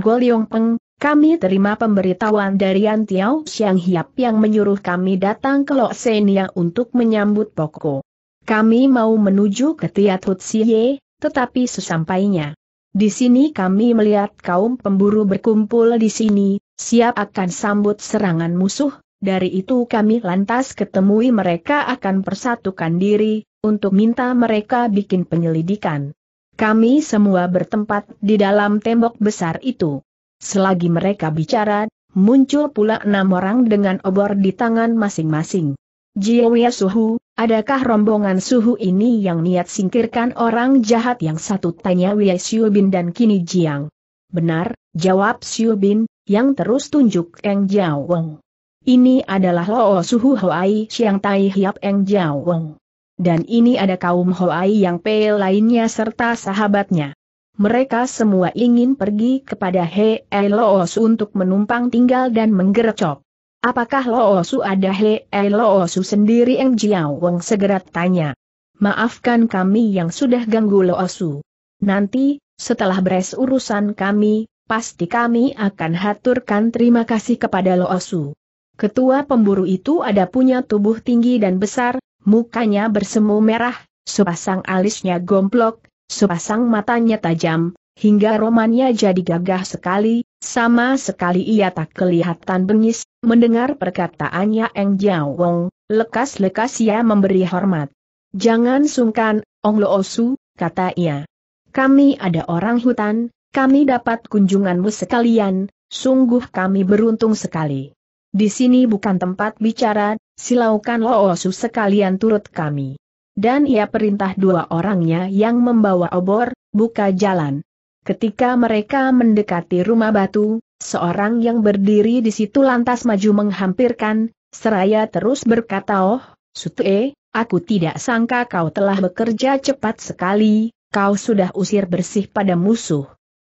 Peng, kami terima pemberitahuan dari Antiao Xiang Hiap yang menyuruh kami datang ke Loksenia untuk menyambut Poko. Kami mau menuju ke Tiat Hutsiye, tetapi sesampainya. Di sini kami melihat kaum pemburu berkumpul di sini, siap akan sambut serangan musuh, dari itu kami lantas ketemui mereka akan persatukan diri, untuk minta mereka bikin penyelidikan. Kami semua bertempat di dalam tembok besar itu. Selagi mereka bicara, muncul pula enam orang dengan obor di tangan masing-masing. Jiwia Suhu, adakah rombongan Suhu ini yang niat singkirkan orang jahat yang satu tanya Xiu Bin dan Kini Jiang? Benar, jawab Bin, yang terus tunjuk Eng Jiao Wong. Ini adalah Lo Suhu Hoai Xiang Tai Hiap Eng Jiao Wong. Dan ini ada kaum Hoai yang Pei lainnya serta sahabatnya. Mereka semua ingin pergi kepada He Eloos untuk menumpang tinggal dan menggerecok. Apakah Loosu ada He Loosu sendiri yang Jiao Wong segera tanya. Maafkan kami yang sudah ganggu Loosu. Nanti, setelah beres urusan kami, pasti kami akan haturkan terima kasih kepada Loosu. Ketua pemburu itu ada punya tubuh tinggi dan besar, mukanya bersemu merah, sepasang alisnya gomplok, sepasang matanya tajam, hingga romannya jadi gagah sekali, sama sekali ia tak kelihatan bengis, mendengar perkataannya Eng Jiao Wong, lekas-lekas ia memberi hormat. Jangan sungkan, Ong Lo kata ia. Kami ada orang hutan, kami dapat kunjunganmu sekalian, sungguh kami beruntung sekali. Di sini bukan tempat bicara, silaukan Loosu sekalian turut kami. Dan ia perintah dua orangnya yang membawa obor, buka jalan. Ketika mereka mendekati rumah batu, seorang yang berdiri di situ lantas maju menghampirkan, seraya terus berkata oh, sute, aku tidak sangka kau telah bekerja cepat sekali, kau sudah usir bersih pada musuh.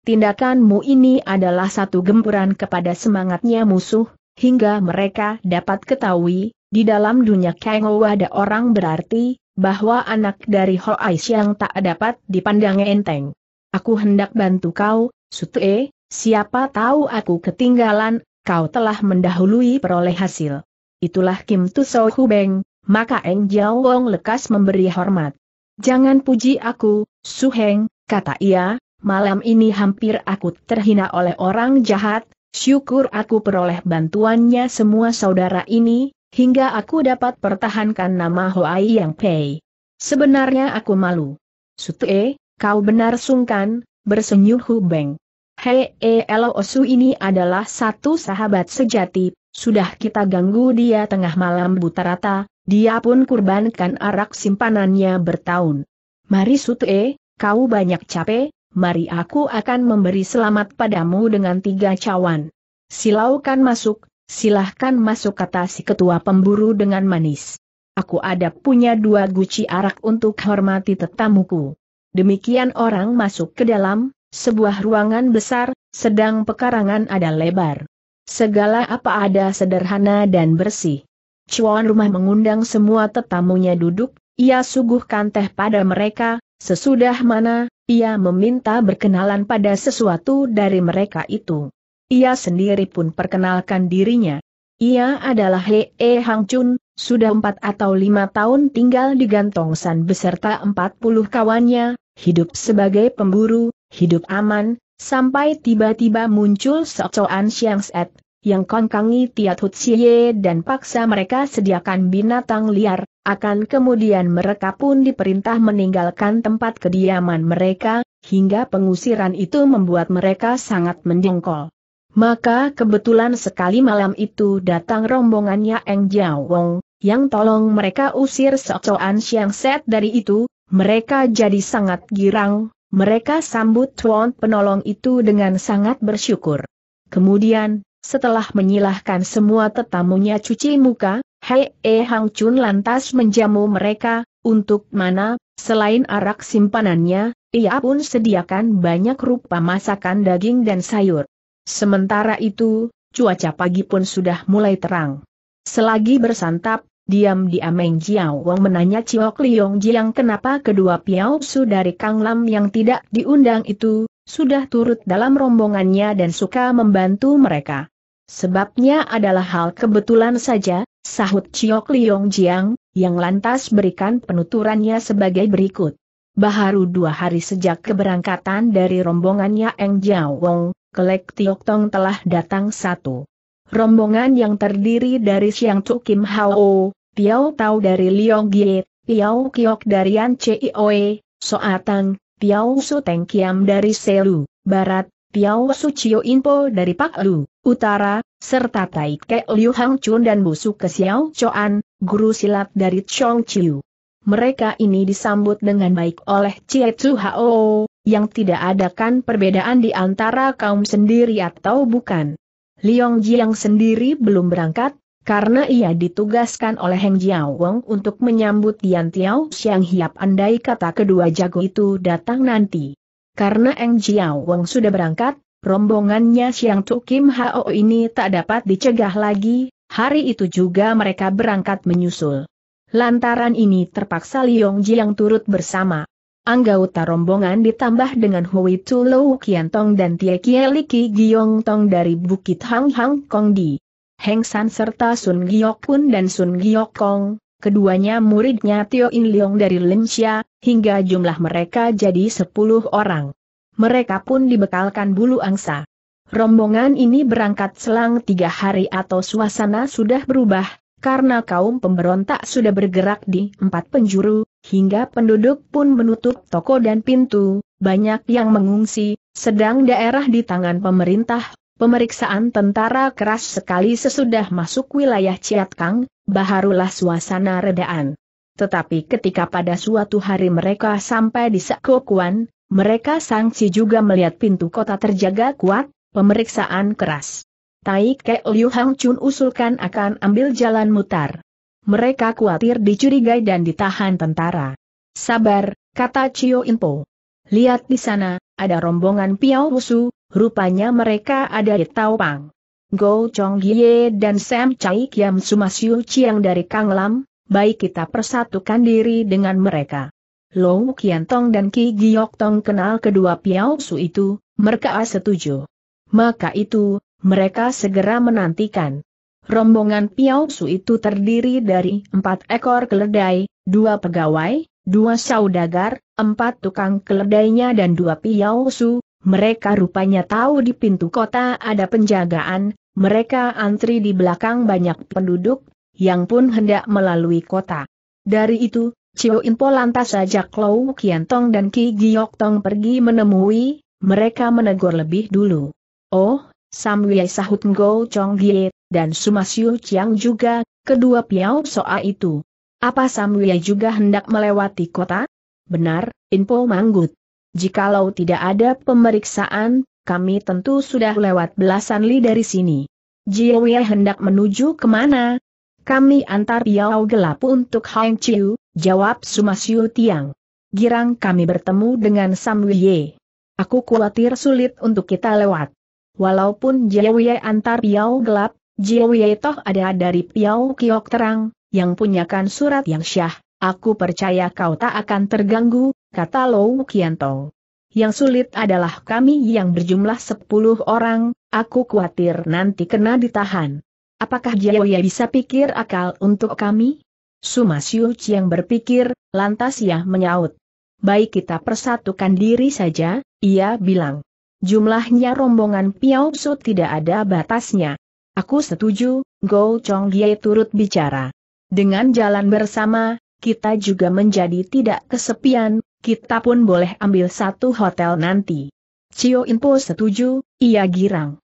Tindakanmu ini adalah satu gempuran kepada semangatnya musuh, hingga mereka dapat ketahui, di dalam dunia Ou ada orang berarti, bahwa anak dari Hoais yang tak dapat dipandang enteng. Aku hendak bantu kau, Sutue, siapa tahu aku ketinggalan, kau telah mendahului peroleh hasil. Itulah Kim Tuso Hubeng, maka Eng Jiao Wong lekas memberi hormat. Jangan puji aku, Su Heng, kata ia, malam ini hampir aku terhina oleh orang jahat, syukur aku peroleh bantuannya semua saudara ini, hingga aku dapat pertahankan nama Hoai Yang Pei. Sebenarnya aku malu. Sutue, kau benar sungkan, bersenyum Hu Beng. Hei eh, Elo Osu ini adalah satu sahabat sejati, sudah kita ganggu dia tengah malam buta rata, dia pun kurbankan arak simpanannya bertahun. Mari Sutue, kau banyak capek, mari aku akan memberi selamat padamu dengan tiga cawan. Silaukan masuk, Silahkan masuk kata si ketua pemburu dengan manis. Aku ada punya dua guci arak untuk hormati tetamuku. Demikian orang masuk ke dalam, sebuah ruangan besar, sedang pekarangan ada lebar. Segala apa ada sederhana dan bersih. Cuan rumah mengundang semua tetamunya duduk, ia suguhkan teh pada mereka, sesudah mana, ia meminta berkenalan pada sesuatu dari mereka itu. Ia sendiri pun perkenalkan dirinya. Ia adalah He -he Hang Chun, sudah empat atau lima tahun tinggal di Gantong San beserta empat puluh kawannya, hidup sebagai pemburu, hidup aman, sampai tiba-tiba muncul Socoan Siang Set, yang kongkangi Tiat Siye dan paksa mereka sediakan binatang liar, akan kemudian mereka pun diperintah meninggalkan tempat kediaman mereka, hingga pengusiran itu membuat mereka sangat mendengkol. Maka kebetulan sekali malam itu datang rombongannya Eng Jiao Wong, yang tolong mereka usir Socoan Siang Set dari itu, mereka jadi sangat girang, mereka sambut Tuan penolong itu dengan sangat bersyukur. Kemudian, setelah menyilahkan semua tetamunya cuci muka, Hei E Hang Chun lantas menjamu mereka, untuk mana, selain arak simpanannya, ia pun sediakan banyak rupa masakan daging dan sayur. Sementara itu, cuaca pagi pun sudah mulai terang. Selagi bersantap, diam-diam Meng Jiao Wong menanya Ciok Liong Jiang kenapa kedua Piao Su dari Kang Lam yang tidak diundang itu, sudah turut dalam rombongannya dan suka membantu mereka. Sebabnya adalah hal kebetulan saja, sahut Ciok Liong Jiang, yang lantas berikan penuturannya sebagai berikut. Baharu dua hari sejak keberangkatan dari rombongannya Eng Jiao Wong, Kelek Tiok Tong telah datang satu. Rombongan yang terdiri dari Siang Chu Kim Hao, Piao Tau dari Liong Gie, Piao Kiok dari An Chioe, Soatang, Piao Su Teng Kiam dari Selu, Barat, Piao Su Chio Inpo dari Pak Lu, Utara, serta Tai Ke Liu Hang Chun dan Busu ke Xiao Choan, guru silat dari Chong Chiu. Mereka ini disambut dengan baik oleh Cie Chu Hao, yang tidak adakan perbedaan di antara kaum sendiri atau bukan. Liong Jiang sendiri belum berangkat, karena ia ditugaskan oleh Heng Jiao Wong untuk menyambut Tian Tiao Xiang Hiap andai kata kedua jago itu datang nanti. Karena Heng Jiao Wong sudah berangkat, rombongannya Xiang Tu Kim Hao ini tak dapat dicegah lagi, hari itu juga mereka berangkat menyusul. Lantaran ini terpaksa Liong Jiang turut bersama. Anggota rombongan ditambah dengan Hui Tu Lou Tong dan Tie Kie Liki Giong Tong dari Bukit Hang Hang Kong Di. Heng San serta Sun Giok Pun dan Sun Giok Kong, keduanya muridnya Tio In Leong dari Xia, hingga jumlah mereka jadi 10 orang. Mereka pun dibekalkan bulu angsa. Rombongan ini berangkat selang tiga hari atau suasana sudah berubah, karena kaum pemberontak sudah bergerak di empat penjuru, Hingga penduduk pun menutup toko dan pintu, banyak yang mengungsi, sedang daerah di tangan pemerintah, pemeriksaan tentara keras sekali sesudah masuk wilayah Ciatkang, baharulah suasana redaan. Tetapi ketika pada suatu hari mereka sampai di Sekokuan, mereka sangsi juga melihat pintu kota terjaga kuat, pemeriksaan keras. Tai Keo Liu Hang Chun usulkan akan ambil jalan mutar. Mereka khawatir dicurigai dan ditahan tentara. Sabar, kata Cio Inpo. Lihat di sana, ada rombongan Piao Wusu, rupanya mereka ada di Taopang. Go Chong dan Sam Chai Kiam Sumasiu Chiang dari Kang Lam, baik kita persatukan diri dengan mereka. Low Kian Tong dan Ki Giok Tong kenal kedua Piao Su itu, mereka setuju. Maka itu, mereka segera menantikan. Rombongan Piausu itu terdiri dari empat ekor keledai, dua pegawai, dua saudagar, empat tukang keledainya dan dua Piausu, mereka rupanya tahu di pintu kota ada penjagaan, mereka antri di belakang banyak penduduk, yang pun hendak melalui kota. Dari itu, Cio Inpo lantas ajak Lau Kiantong dan Ki Giok Tong pergi menemui, mereka menegur lebih dulu. Oh, Samwye sahut Ngo Chong Giet, dan Sumasiu Chiang juga, kedua Piao Soa itu. Apa Samuel juga hendak melewati kota? Benar, info Manggut. Jikalau tidak ada pemeriksaan, kami tentu sudah lewat belasan li dari sini. Jiwe hendak menuju kemana? Kami antar Piao gelap untuk Hang Chiu, jawab Sumasiu Tiang. Girang kami bertemu dengan Samuel. Aku khawatir sulit untuk kita lewat. Walaupun Jiwe antar Piao gelap, Jiu Toh ada dari Piao Kiok Terang, yang punyakan surat yang syah, aku percaya kau tak akan terganggu, kata Lou Kianto. Yang sulit adalah kami yang berjumlah sepuluh orang, aku khawatir nanti kena ditahan. Apakah Jiu bisa pikir akal untuk kami? Suma Sumasiu yang berpikir, lantas ia menyaut. Baik kita persatukan diri saja, ia bilang. Jumlahnya rombongan Piao Su tidak ada batasnya, Aku setuju, Go Chong Ye turut bicara. Dengan jalan bersama, kita juga menjadi tidak kesepian, kita pun boleh ambil satu hotel nanti. Cio Inpo setuju, ia girang.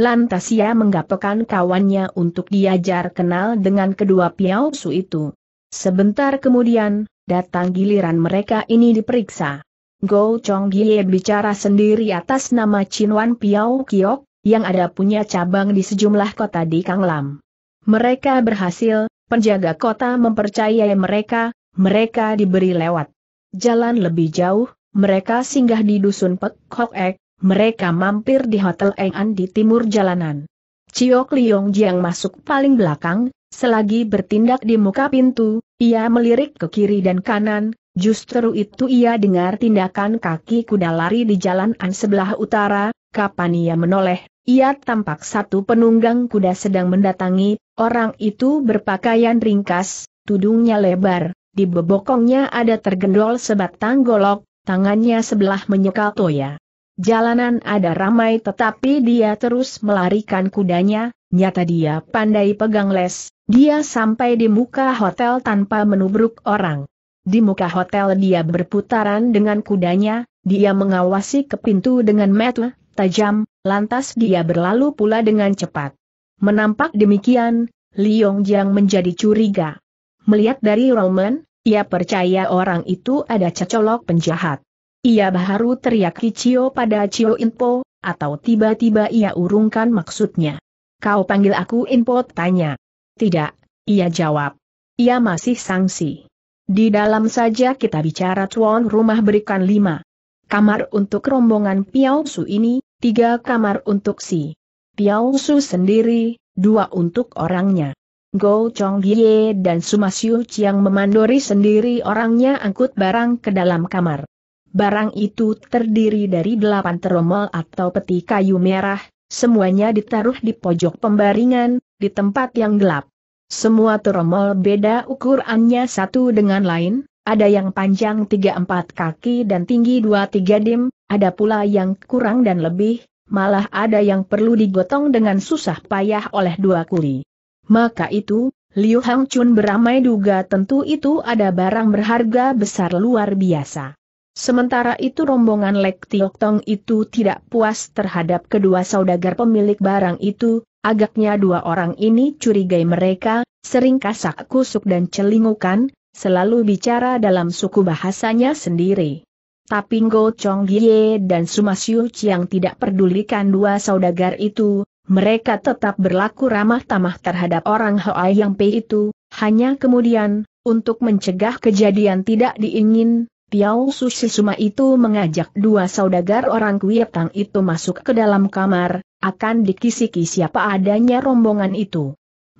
Lantas ia menggapakan kawannya untuk diajar kenal dengan kedua Piao Su itu. Sebentar kemudian, datang giliran mereka ini diperiksa. Go Chong Ye bicara sendiri atas nama Chin Wan Piao Kiok, yang ada punya cabang di sejumlah kota di Kang Lam. Mereka berhasil, penjaga kota mempercayai mereka, mereka diberi lewat. Jalan lebih jauh, mereka singgah di dusun Pek Kok Ek, mereka mampir di Hotel Eng An di timur jalanan. Ciok Liong Jiang masuk paling belakang, selagi bertindak di muka pintu, ia melirik ke kiri dan kanan, justru itu ia dengar tindakan kaki kuda lari di jalanan sebelah utara, kapan ia menoleh, ia tampak satu penunggang kuda sedang mendatangi, orang itu berpakaian ringkas, tudungnya lebar, di bebokongnya ada tergendol sebatang golok, tangannya sebelah menyekal toya. Jalanan ada ramai tetapi dia terus melarikan kudanya, nyata dia pandai pegang les, dia sampai di muka hotel tanpa menubruk orang. Di muka hotel dia berputaran dengan kudanya, dia mengawasi ke pintu dengan metu, tajam, lantas dia berlalu pula dengan cepat. Menampak demikian, Liong Jiang menjadi curiga. Melihat dari Roman, ia percaya orang itu ada cecolok penjahat. Ia baru teriak Kicio pada Cio Inpo, atau tiba-tiba ia urungkan maksudnya. Kau panggil aku Inpo tanya. Tidak, ia jawab. Ia masih sangsi. Di dalam saja kita bicara tuan rumah berikan lima kamar untuk rombongan Piao Su ini, tiga kamar untuk si Piao Su sendiri, dua untuk orangnya. Go Chong Ye dan Sumasyu Chiang memandori sendiri orangnya angkut barang ke dalam kamar. Barang itu terdiri dari delapan teromol atau peti kayu merah, semuanya ditaruh di pojok pembaringan, di tempat yang gelap. Semua teromol beda ukurannya satu dengan lain, ada yang panjang 3-4 kaki dan tinggi 2-3 dim, ada pula yang kurang dan lebih, malah ada yang perlu digotong dengan susah payah oleh dua kuli. Maka itu, Liu Hang Chun beramai duga tentu itu ada barang berharga besar luar biasa. Sementara itu rombongan Lek Tiok Tong itu tidak puas terhadap kedua saudagar pemilik barang itu, agaknya dua orang ini curigai mereka, sering kasak kusuk dan celingukan, selalu bicara dalam suku bahasanya sendiri. Tapi Ngo Chong Gie dan Suma Siu Chiang tidak pedulikan dua saudagar itu, mereka tetap berlaku ramah tamah terhadap orang Hoa Yang Pei itu, hanya kemudian, untuk mencegah kejadian tidak diingin, Piao Si Suma itu mengajak dua saudagar orang Kuiatang itu masuk ke dalam kamar, akan dikisiki siapa adanya rombongan itu.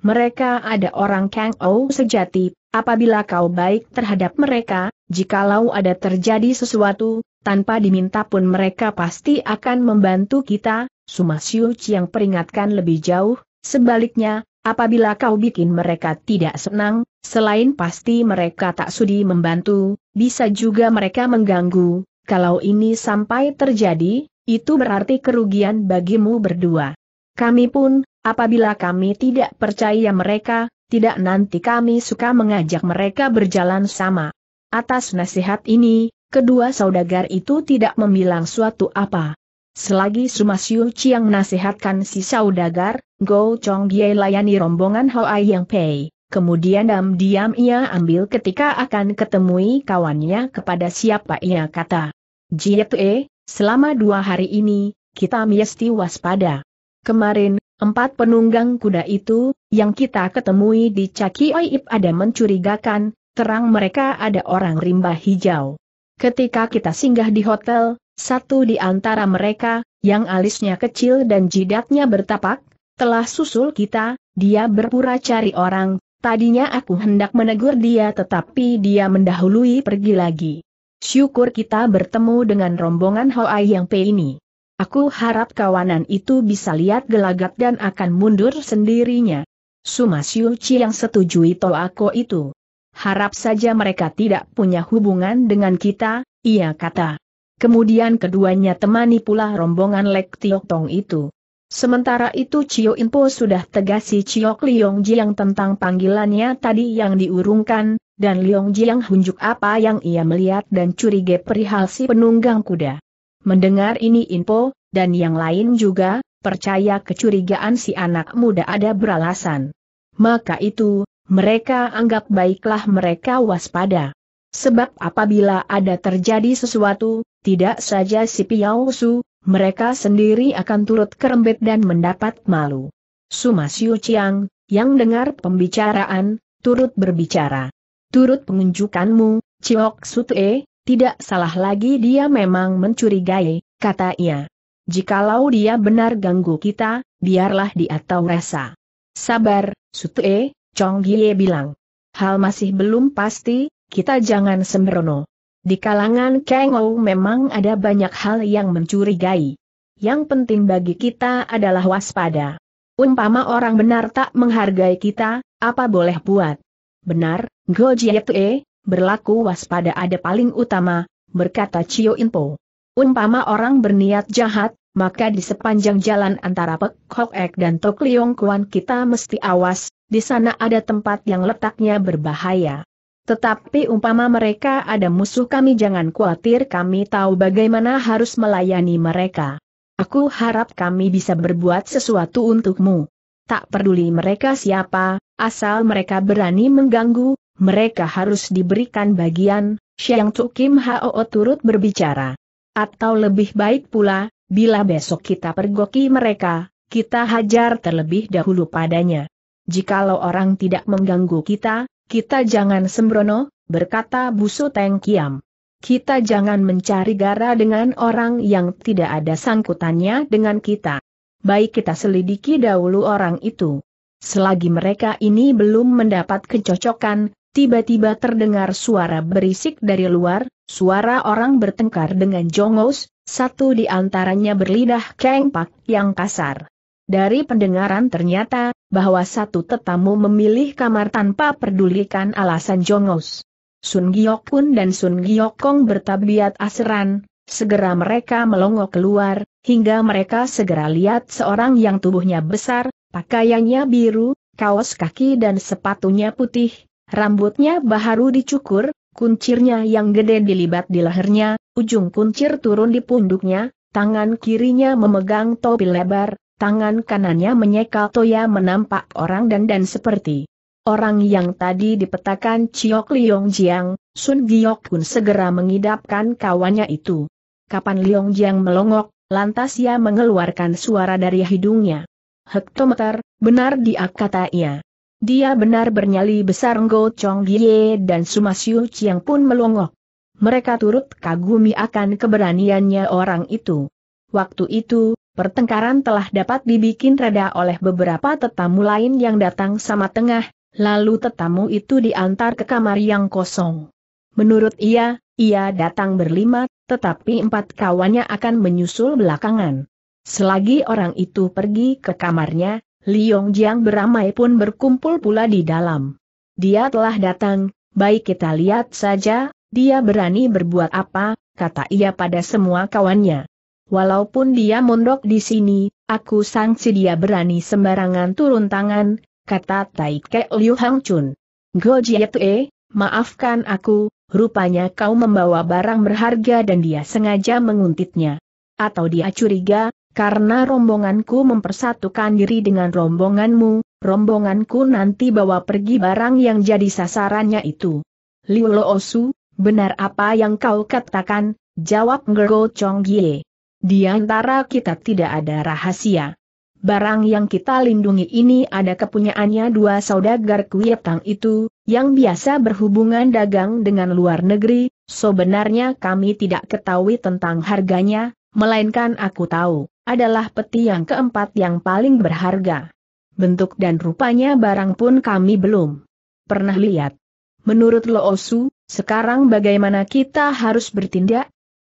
Mereka ada orang Kang Ou sejati, apabila kau baik terhadap mereka, jikalau ada terjadi sesuatu, tanpa diminta pun mereka pasti akan membantu kita, Sumasiu yang peringatkan lebih jauh, sebaliknya, apabila kau bikin mereka tidak senang, selain pasti mereka tak sudi membantu, bisa juga mereka mengganggu, kalau ini sampai terjadi, itu berarti kerugian bagimu berdua. Kami pun, Apabila kami tidak percaya mereka, tidak nanti kami suka mengajak mereka berjalan sama. Atas nasihat ini, kedua saudagar itu tidak memilang suatu apa. Selagi Sumasiu Chiang nasihatkan si saudagar, Go Chong Ye layani rombongan Hoa Yang Pei, kemudian diam-diam ia ambil ketika akan ketemui kawannya kepada siapa ia kata. Jie Tue, selama dua hari ini, kita mesti waspada. Kemarin, Empat penunggang kuda itu, yang kita ketemui di Caki Oip ada mencurigakan, terang mereka ada orang rimba hijau. Ketika kita singgah di hotel, satu di antara mereka, yang alisnya kecil dan jidatnya bertapak, telah susul kita, dia berpura cari orang, tadinya aku hendak menegur dia tetapi dia mendahului pergi lagi. Syukur kita bertemu dengan rombongan Hoai Yang Pe ini. Aku harap kawanan itu bisa lihat gelagat dan akan mundur sendirinya. Sumasiu Chi yang setujui Toako itu. Harap saja mereka tidak punya hubungan dengan kita, ia kata. Kemudian keduanya temani pula rombongan Lek Tiok Tong itu. Sementara itu Cio Inpo sudah tegasi Cio Liong Jiang tentang panggilannya tadi yang diurungkan, dan Liong Jiang hunjuk apa yang ia melihat dan curiga perihal si penunggang kuda. Mendengar ini info, dan yang lain juga, percaya kecurigaan si anak muda ada beralasan. Maka itu, mereka anggap baiklah mereka waspada. Sebab apabila ada terjadi sesuatu, tidak saja si Piao Su, mereka sendiri akan turut kerembet dan mendapat malu. Suma Siu Chiang, yang dengar pembicaraan, turut berbicara. Turut pengunjukanmu, Ciok Sutue, tidak salah lagi dia memang mencurigai, kata ia. Jikalau dia benar ganggu kita, biarlah dia tahu rasa. Sabar, Sutue, Chong Gie bilang. Hal masih belum pasti, kita jangan sembrono. Di kalangan Kang Ou memang ada banyak hal yang mencurigai. Yang penting bagi kita adalah waspada. Umpama orang benar tak menghargai kita, apa boleh buat? Benar, Go Jie Tue, berlaku waspada ada paling utama, berkata Cio Inpo. Umpama orang berniat jahat, maka di sepanjang jalan antara Pek Hok Ek dan Tok Liong Kuan kita mesti awas, di sana ada tempat yang letaknya berbahaya. Tetapi umpama mereka ada musuh kami jangan khawatir kami tahu bagaimana harus melayani mereka. Aku harap kami bisa berbuat sesuatu untukmu. Tak peduli mereka siapa, asal mereka berani mengganggu, mereka harus diberikan bagian, Siang Tuk Kim Hao turut berbicara. Atau lebih baik pula, bila besok kita pergoki mereka, kita hajar terlebih dahulu padanya. Jikalau orang tidak mengganggu kita, kita jangan sembrono, berkata Busu Teng Kiam. Kita jangan mencari gara dengan orang yang tidak ada sangkutannya dengan kita. Baik kita selidiki dahulu orang itu. Selagi mereka ini belum mendapat kecocokan, tiba-tiba terdengar suara berisik dari luar, suara orang bertengkar dengan jongos, satu di antaranya berlidah kengpak yang kasar. Dari pendengaran ternyata, bahwa satu tetamu memilih kamar tanpa pedulikan alasan jongos. Sun Giok pun dan Sun Giok Kong bertabiat aseran, segera mereka melongo keluar, hingga mereka segera lihat seorang yang tubuhnya besar, pakaiannya biru, kaos kaki dan sepatunya putih, Rambutnya baharu dicukur, kuncirnya yang gede dilibat di lehernya, ujung kuncir turun di punduknya, tangan kirinya memegang topi lebar, tangan kanannya menyekal toya menampak orang dan dan seperti orang yang tadi dipetakan Chiok Liong Jiang, Sun Giok pun segera mengidapkan kawannya itu. Kapan Liong Jiang melongok, lantas ia mengeluarkan suara dari hidungnya. Hektometer, benar dia kata ia. Dia benar bernyali besar Ngo Chong Ye dan Suma Siu Chiang pun melongok. Mereka turut kagumi akan keberaniannya orang itu. Waktu itu, pertengkaran telah dapat dibikin reda oleh beberapa tetamu lain yang datang sama tengah, lalu tetamu itu diantar ke kamar yang kosong. Menurut ia, ia datang berlima, tetapi empat kawannya akan menyusul belakangan. Selagi orang itu pergi ke kamarnya, Liong Jiang beramai pun berkumpul pula di dalam. Dia telah datang, baik kita lihat saja, dia berani berbuat apa, kata ia pada semua kawannya. Walaupun dia mondok di sini, aku sangsi dia berani sembarangan turun tangan, kata Tai Taike Liu Hang Chun. Go eh, maafkan aku, rupanya kau membawa barang berharga dan dia sengaja menguntitnya. Atau dia curiga, karena rombonganku mempersatukan diri dengan rombonganmu, rombonganku nanti bawa pergi barang yang jadi sasarannya itu. Liu Lo Osu, benar apa yang kau katakan, jawab Ngergo Chong Gie. Di antara kita tidak ada rahasia. Barang yang kita lindungi ini ada kepunyaannya dua saudagar kuyetang itu, yang biasa berhubungan dagang dengan luar negeri, sebenarnya kami tidak ketahui tentang harganya, melainkan aku tahu adalah peti yang keempat yang paling berharga. Bentuk dan rupanya barang pun kami belum pernah lihat. Menurut Loosu, sekarang bagaimana kita harus bertindak?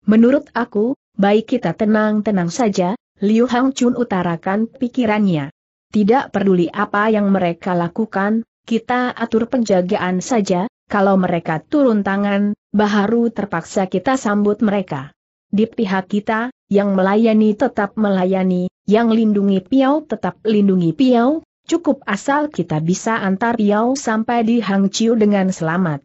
Menurut aku, baik kita tenang-tenang saja, Liu Hang Chun utarakan pikirannya. Tidak peduli apa yang mereka lakukan, kita atur penjagaan saja, kalau mereka turun tangan, baharu terpaksa kita sambut mereka. Di pihak kita, yang melayani tetap melayani, yang lindungi Piau tetap lindungi Piau, cukup asal kita bisa antar Piau sampai di Hangzhou dengan selamat.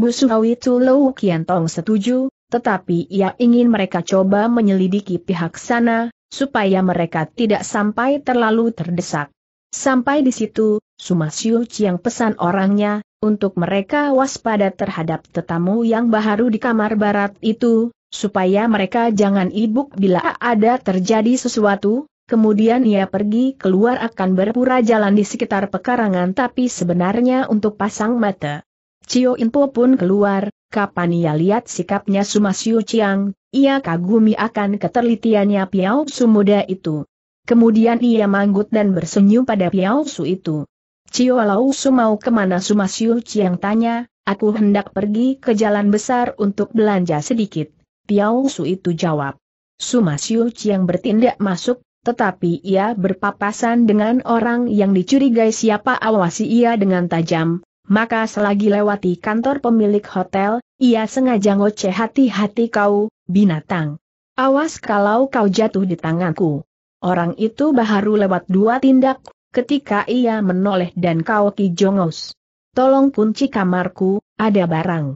Bu Suhawi Kian Tong setuju, tetapi ia ingin mereka coba menyelidiki pihak sana, supaya mereka tidak sampai terlalu terdesak. Sampai di situ, Suma Siu Chiang pesan orangnya, untuk mereka waspada terhadap tetamu yang baru di kamar barat itu, supaya mereka jangan ibuk bila ada terjadi sesuatu, kemudian ia pergi keluar akan berpura jalan di sekitar pekarangan tapi sebenarnya untuk pasang mata. Cio Inpo pun keluar, kapan ia lihat sikapnya Sumasiu Chiang, ia kagumi akan keterlitiannya Piao Su muda itu. Kemudian ia manggut dan bersenyum pada Piao Su itu. Cio Lau Su mau kemana Sumasiu Chiang tanya, aku hendak pergi ke jalan besar untuk belanja sedikit. Piao Su itu jawab. Suma Siu Chiang bertindak masuk, tetapi ia berpapasan dengan orang yang dicurigai siapa awasi ia dengan tajam, maka selagi lewati kantor pemilik hotel, ia sengaja ngoceh hati-hati kau, binatang. Awas kalau kau jatuh di tanganku. Orang itu baru lewat dua tindak, ketika ia menoleh dan kau kijongos. Tolong kunci kamarku, ada barang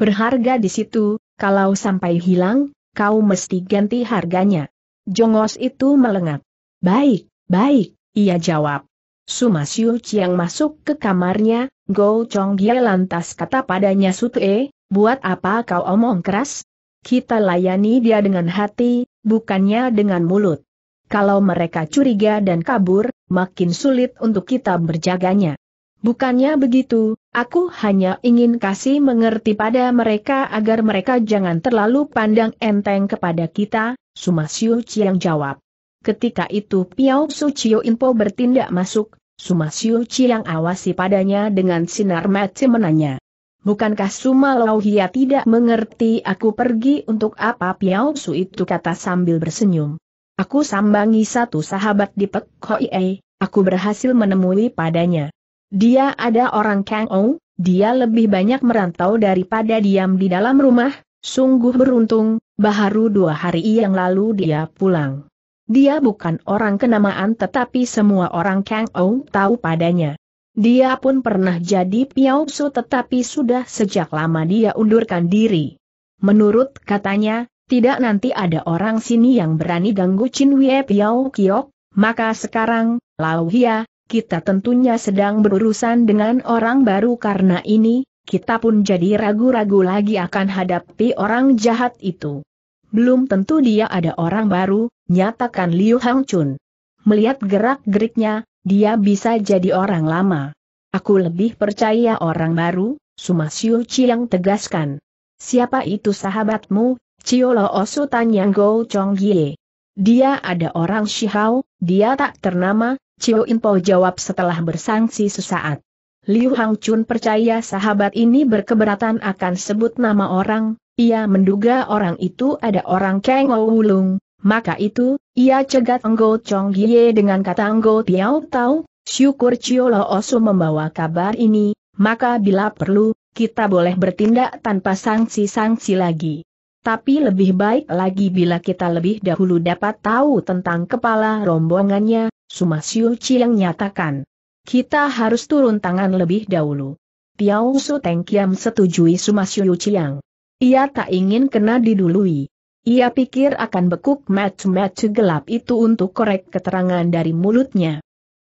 berharga di situ, kalau sampai hilang, kau mesti ganti harganya. Jongos itu melengak. Baik, baik, ia jawab. Sumasyu Chiang masuk ke kamarnya, Go Chong Gye lantas kata padanya E, buat apa kau omong keras? Kita layani dia dengan hati, bukannya dengan mulut. Kalau mereka curiga dan kabur, makin sulit untuk kita berjaganya. Bukannya begitu, Aku hanya ingin kasih mengerti pada mereka agar mereka jangan terlalu pandang enteng kepada kita, Siu Chiang jawab. Ketika itu Piao Su Cio Inpo bertindak masuk, Siu Chiang awasi padanya dengan sinar mati menanya. Bukankah Suma Hia tidak mengerti aku pergi untuk apa Piao Su itu kata sambil bersenyum. Aku sambangi satu sahabat di Pek Hoi, aku berhasil menemui padanya. Dia ada orang Ong, dia lebih banyak merantau daripada diam di dalam rumah, sungguh beruntung, baru dua hari yang lalu dia pulang. Dia bukan orang kenamaan tetapi semua orang Ong tahu padanya. Dia pun pernah jadi Piaosu tetapi sudah sejak lama dia undurkan diri. Menurut katanya, tidak nanti ada orang sini yang berani ganggu Chin Wei Piao Kiok, maka sekarang, Lau Hia, kita tentunya sedang berurusan dengan orang baru karena ini, kita pun jadi ragu-ragu lagi akan hadapi orang jahat itu. Belum tentu dia ada orang baru, nyatakan Liu Hangchun. Melihat gerak-geriknya, dia bisa jadi orang lama. Aku lebih percaya orang baru, Suma Sumasiu Chiang tegaskan. Siapa itu sahabatmu, Ciolo Osu Tanyang Go Chong Ye? Dia ada orang Shihao, dia tak ternama, Chiu Inpo jawab setelah bersangsi sesaat. Liu Hang Chun percaya sahabat ini berkeberatan akan sebut nama orang, ia menduga orang itu ada orang Kang Wulung, maka itu, ia cegat Enggo Chong Gie dengan kata Enggo Tiao Tau, syukur Chiu Lo Osu membawa kabar ini, maka bila perlu, kita boleh bertindak tanpa sanksi-sanksi lagi. Tapi lebih baik lagi bila kita lebih dahulu dapat tahu tentang kepala rombongannya, Sumasyu Chiang nyatakan. Kita harus turun tangan lebih dahulu. Piao Su Teng Kiam setujui Sumasyu Chiang. Ia tak ingin kena didului. Ia pikir akan bekuk match-match gelap itu untuk korek keterangan dari mulutnya.